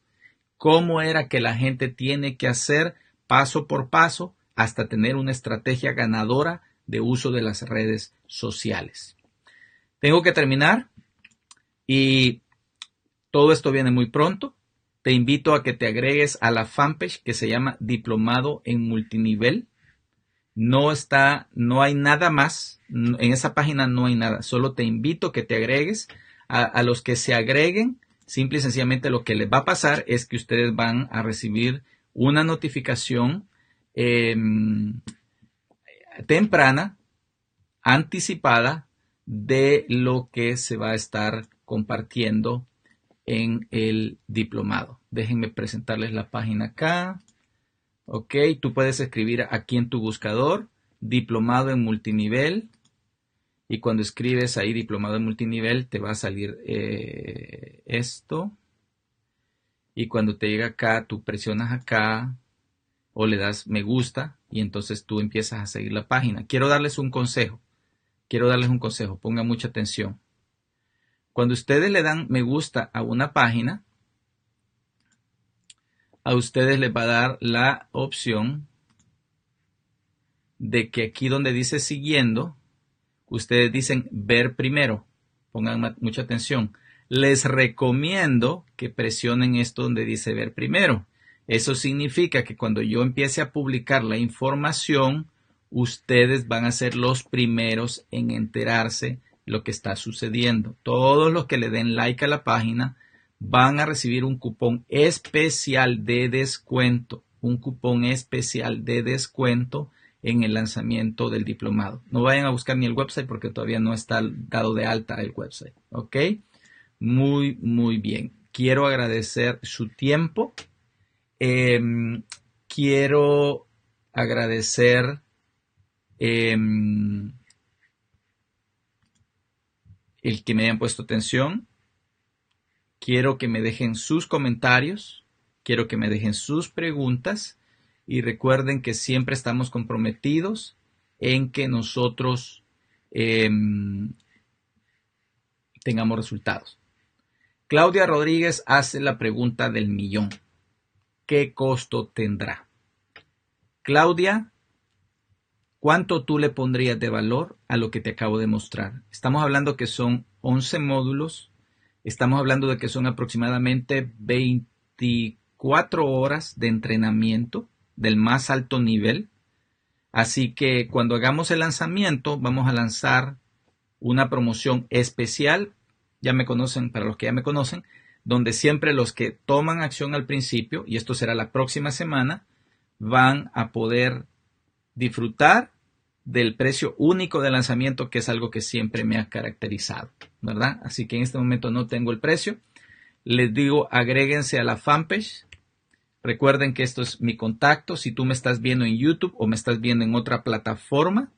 S1: Cómo era que la gente tiene que hacer paso por paso hasta tener una estrategia ganadora de uso de las redes sociales. Tengo que terminar y todo esto viene muy pronto. Te invito a que te agregues a la fanpage que se llama Diplomado en Multinivel. No está, no hay nada más. En esa página no hay nada. Solo te invito a que te agregues. A, los que se agreguen, simple y sencillamente lo que les va a pasar es que ustedes van a recibir una notificación em, temprana, anticipada, de lo que se va a estar compartiendo en el diplomado. Déjenme presentarles la página acá. Ok, tú puedes escribir aquí en tu buscador diplomado en multinivel y cuando escribes ahí diplomado en multinivel te va a salir eh, esto y cuando te llega acá tú presionas acá o le das me gusta y entonces tú empiezas a seguir la página. Quiero darles un consejo quiero darles un consejo, pongan mucha atención. Cuando ustedes le dan me gusta a una página, a ustedes les va a dar la opción de que aquí donde dice siguiendo, ustedes dicen ver primero. Pongan mucha atención. Les recomiendo que presionen esto donde dice ver primero. Eso significa que cuando yo empiece a publicar la información, ustedes van a ser los primeros en enterarse lo que está sucediendo. Todos los que le den like a la página van a recibir un cupón especial de descuento, un cupón especial de descuento en el lanzamiento del diplomado. No vayan a buscar ni el website porque todavía no está dado de alta el website, ¿ok? Muy, muy bien. Quiero agradecer su tiempo. Em, quiero agradecer Em, el que me hayan puesto atención. Quiero que me dejen sus comentarios, quiero que me dejen sus preguntas y recuerden que siempre estamos comprometidos en que nosotros em, tengamos resultados. Claudia Rodríguez hace la pregunta del millón. ¿Qué costo tendrá? Claudia, ¿Cuánto tú le pondrías de valor a lo que te acabo de mostrar? Estamos hablando que son 11 módulos, estamos hablando de que son aproximadamente 24 horas de entrenamiento del más alto nivel. Así que cuando hagamos el lanzamiento, vamos a lanzar una promoción especial, ya me conocen, para los que ya me conocen, donde siempre los que toman acción al principio, y esto será la próxima semana, van a poder disfrutar del precio único de lanzamiento, que es algo que siempre me ha caracterizado, ¿verdad? Así que en este momento no tengo el precio. Les digo, agréguense a la fanpage. Recuerden que esto es mi contacto. Si tú me estás viendo en YouTube o me estás viendo en otra plataforma,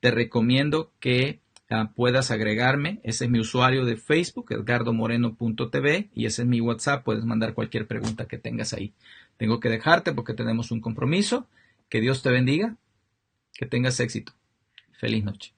S1: te recomiendo que ah, puedas agregarme. Ese es mi usuario de Facebook, edgardomoreno.tv, y ese es mi WhatsApp. Puedes mandar cualquier pregunta que tengas ahí. Tengo que dejarte porque tenemos un compromiso. Que Dios te bendiga. Que tengas éxito. Feliz noche.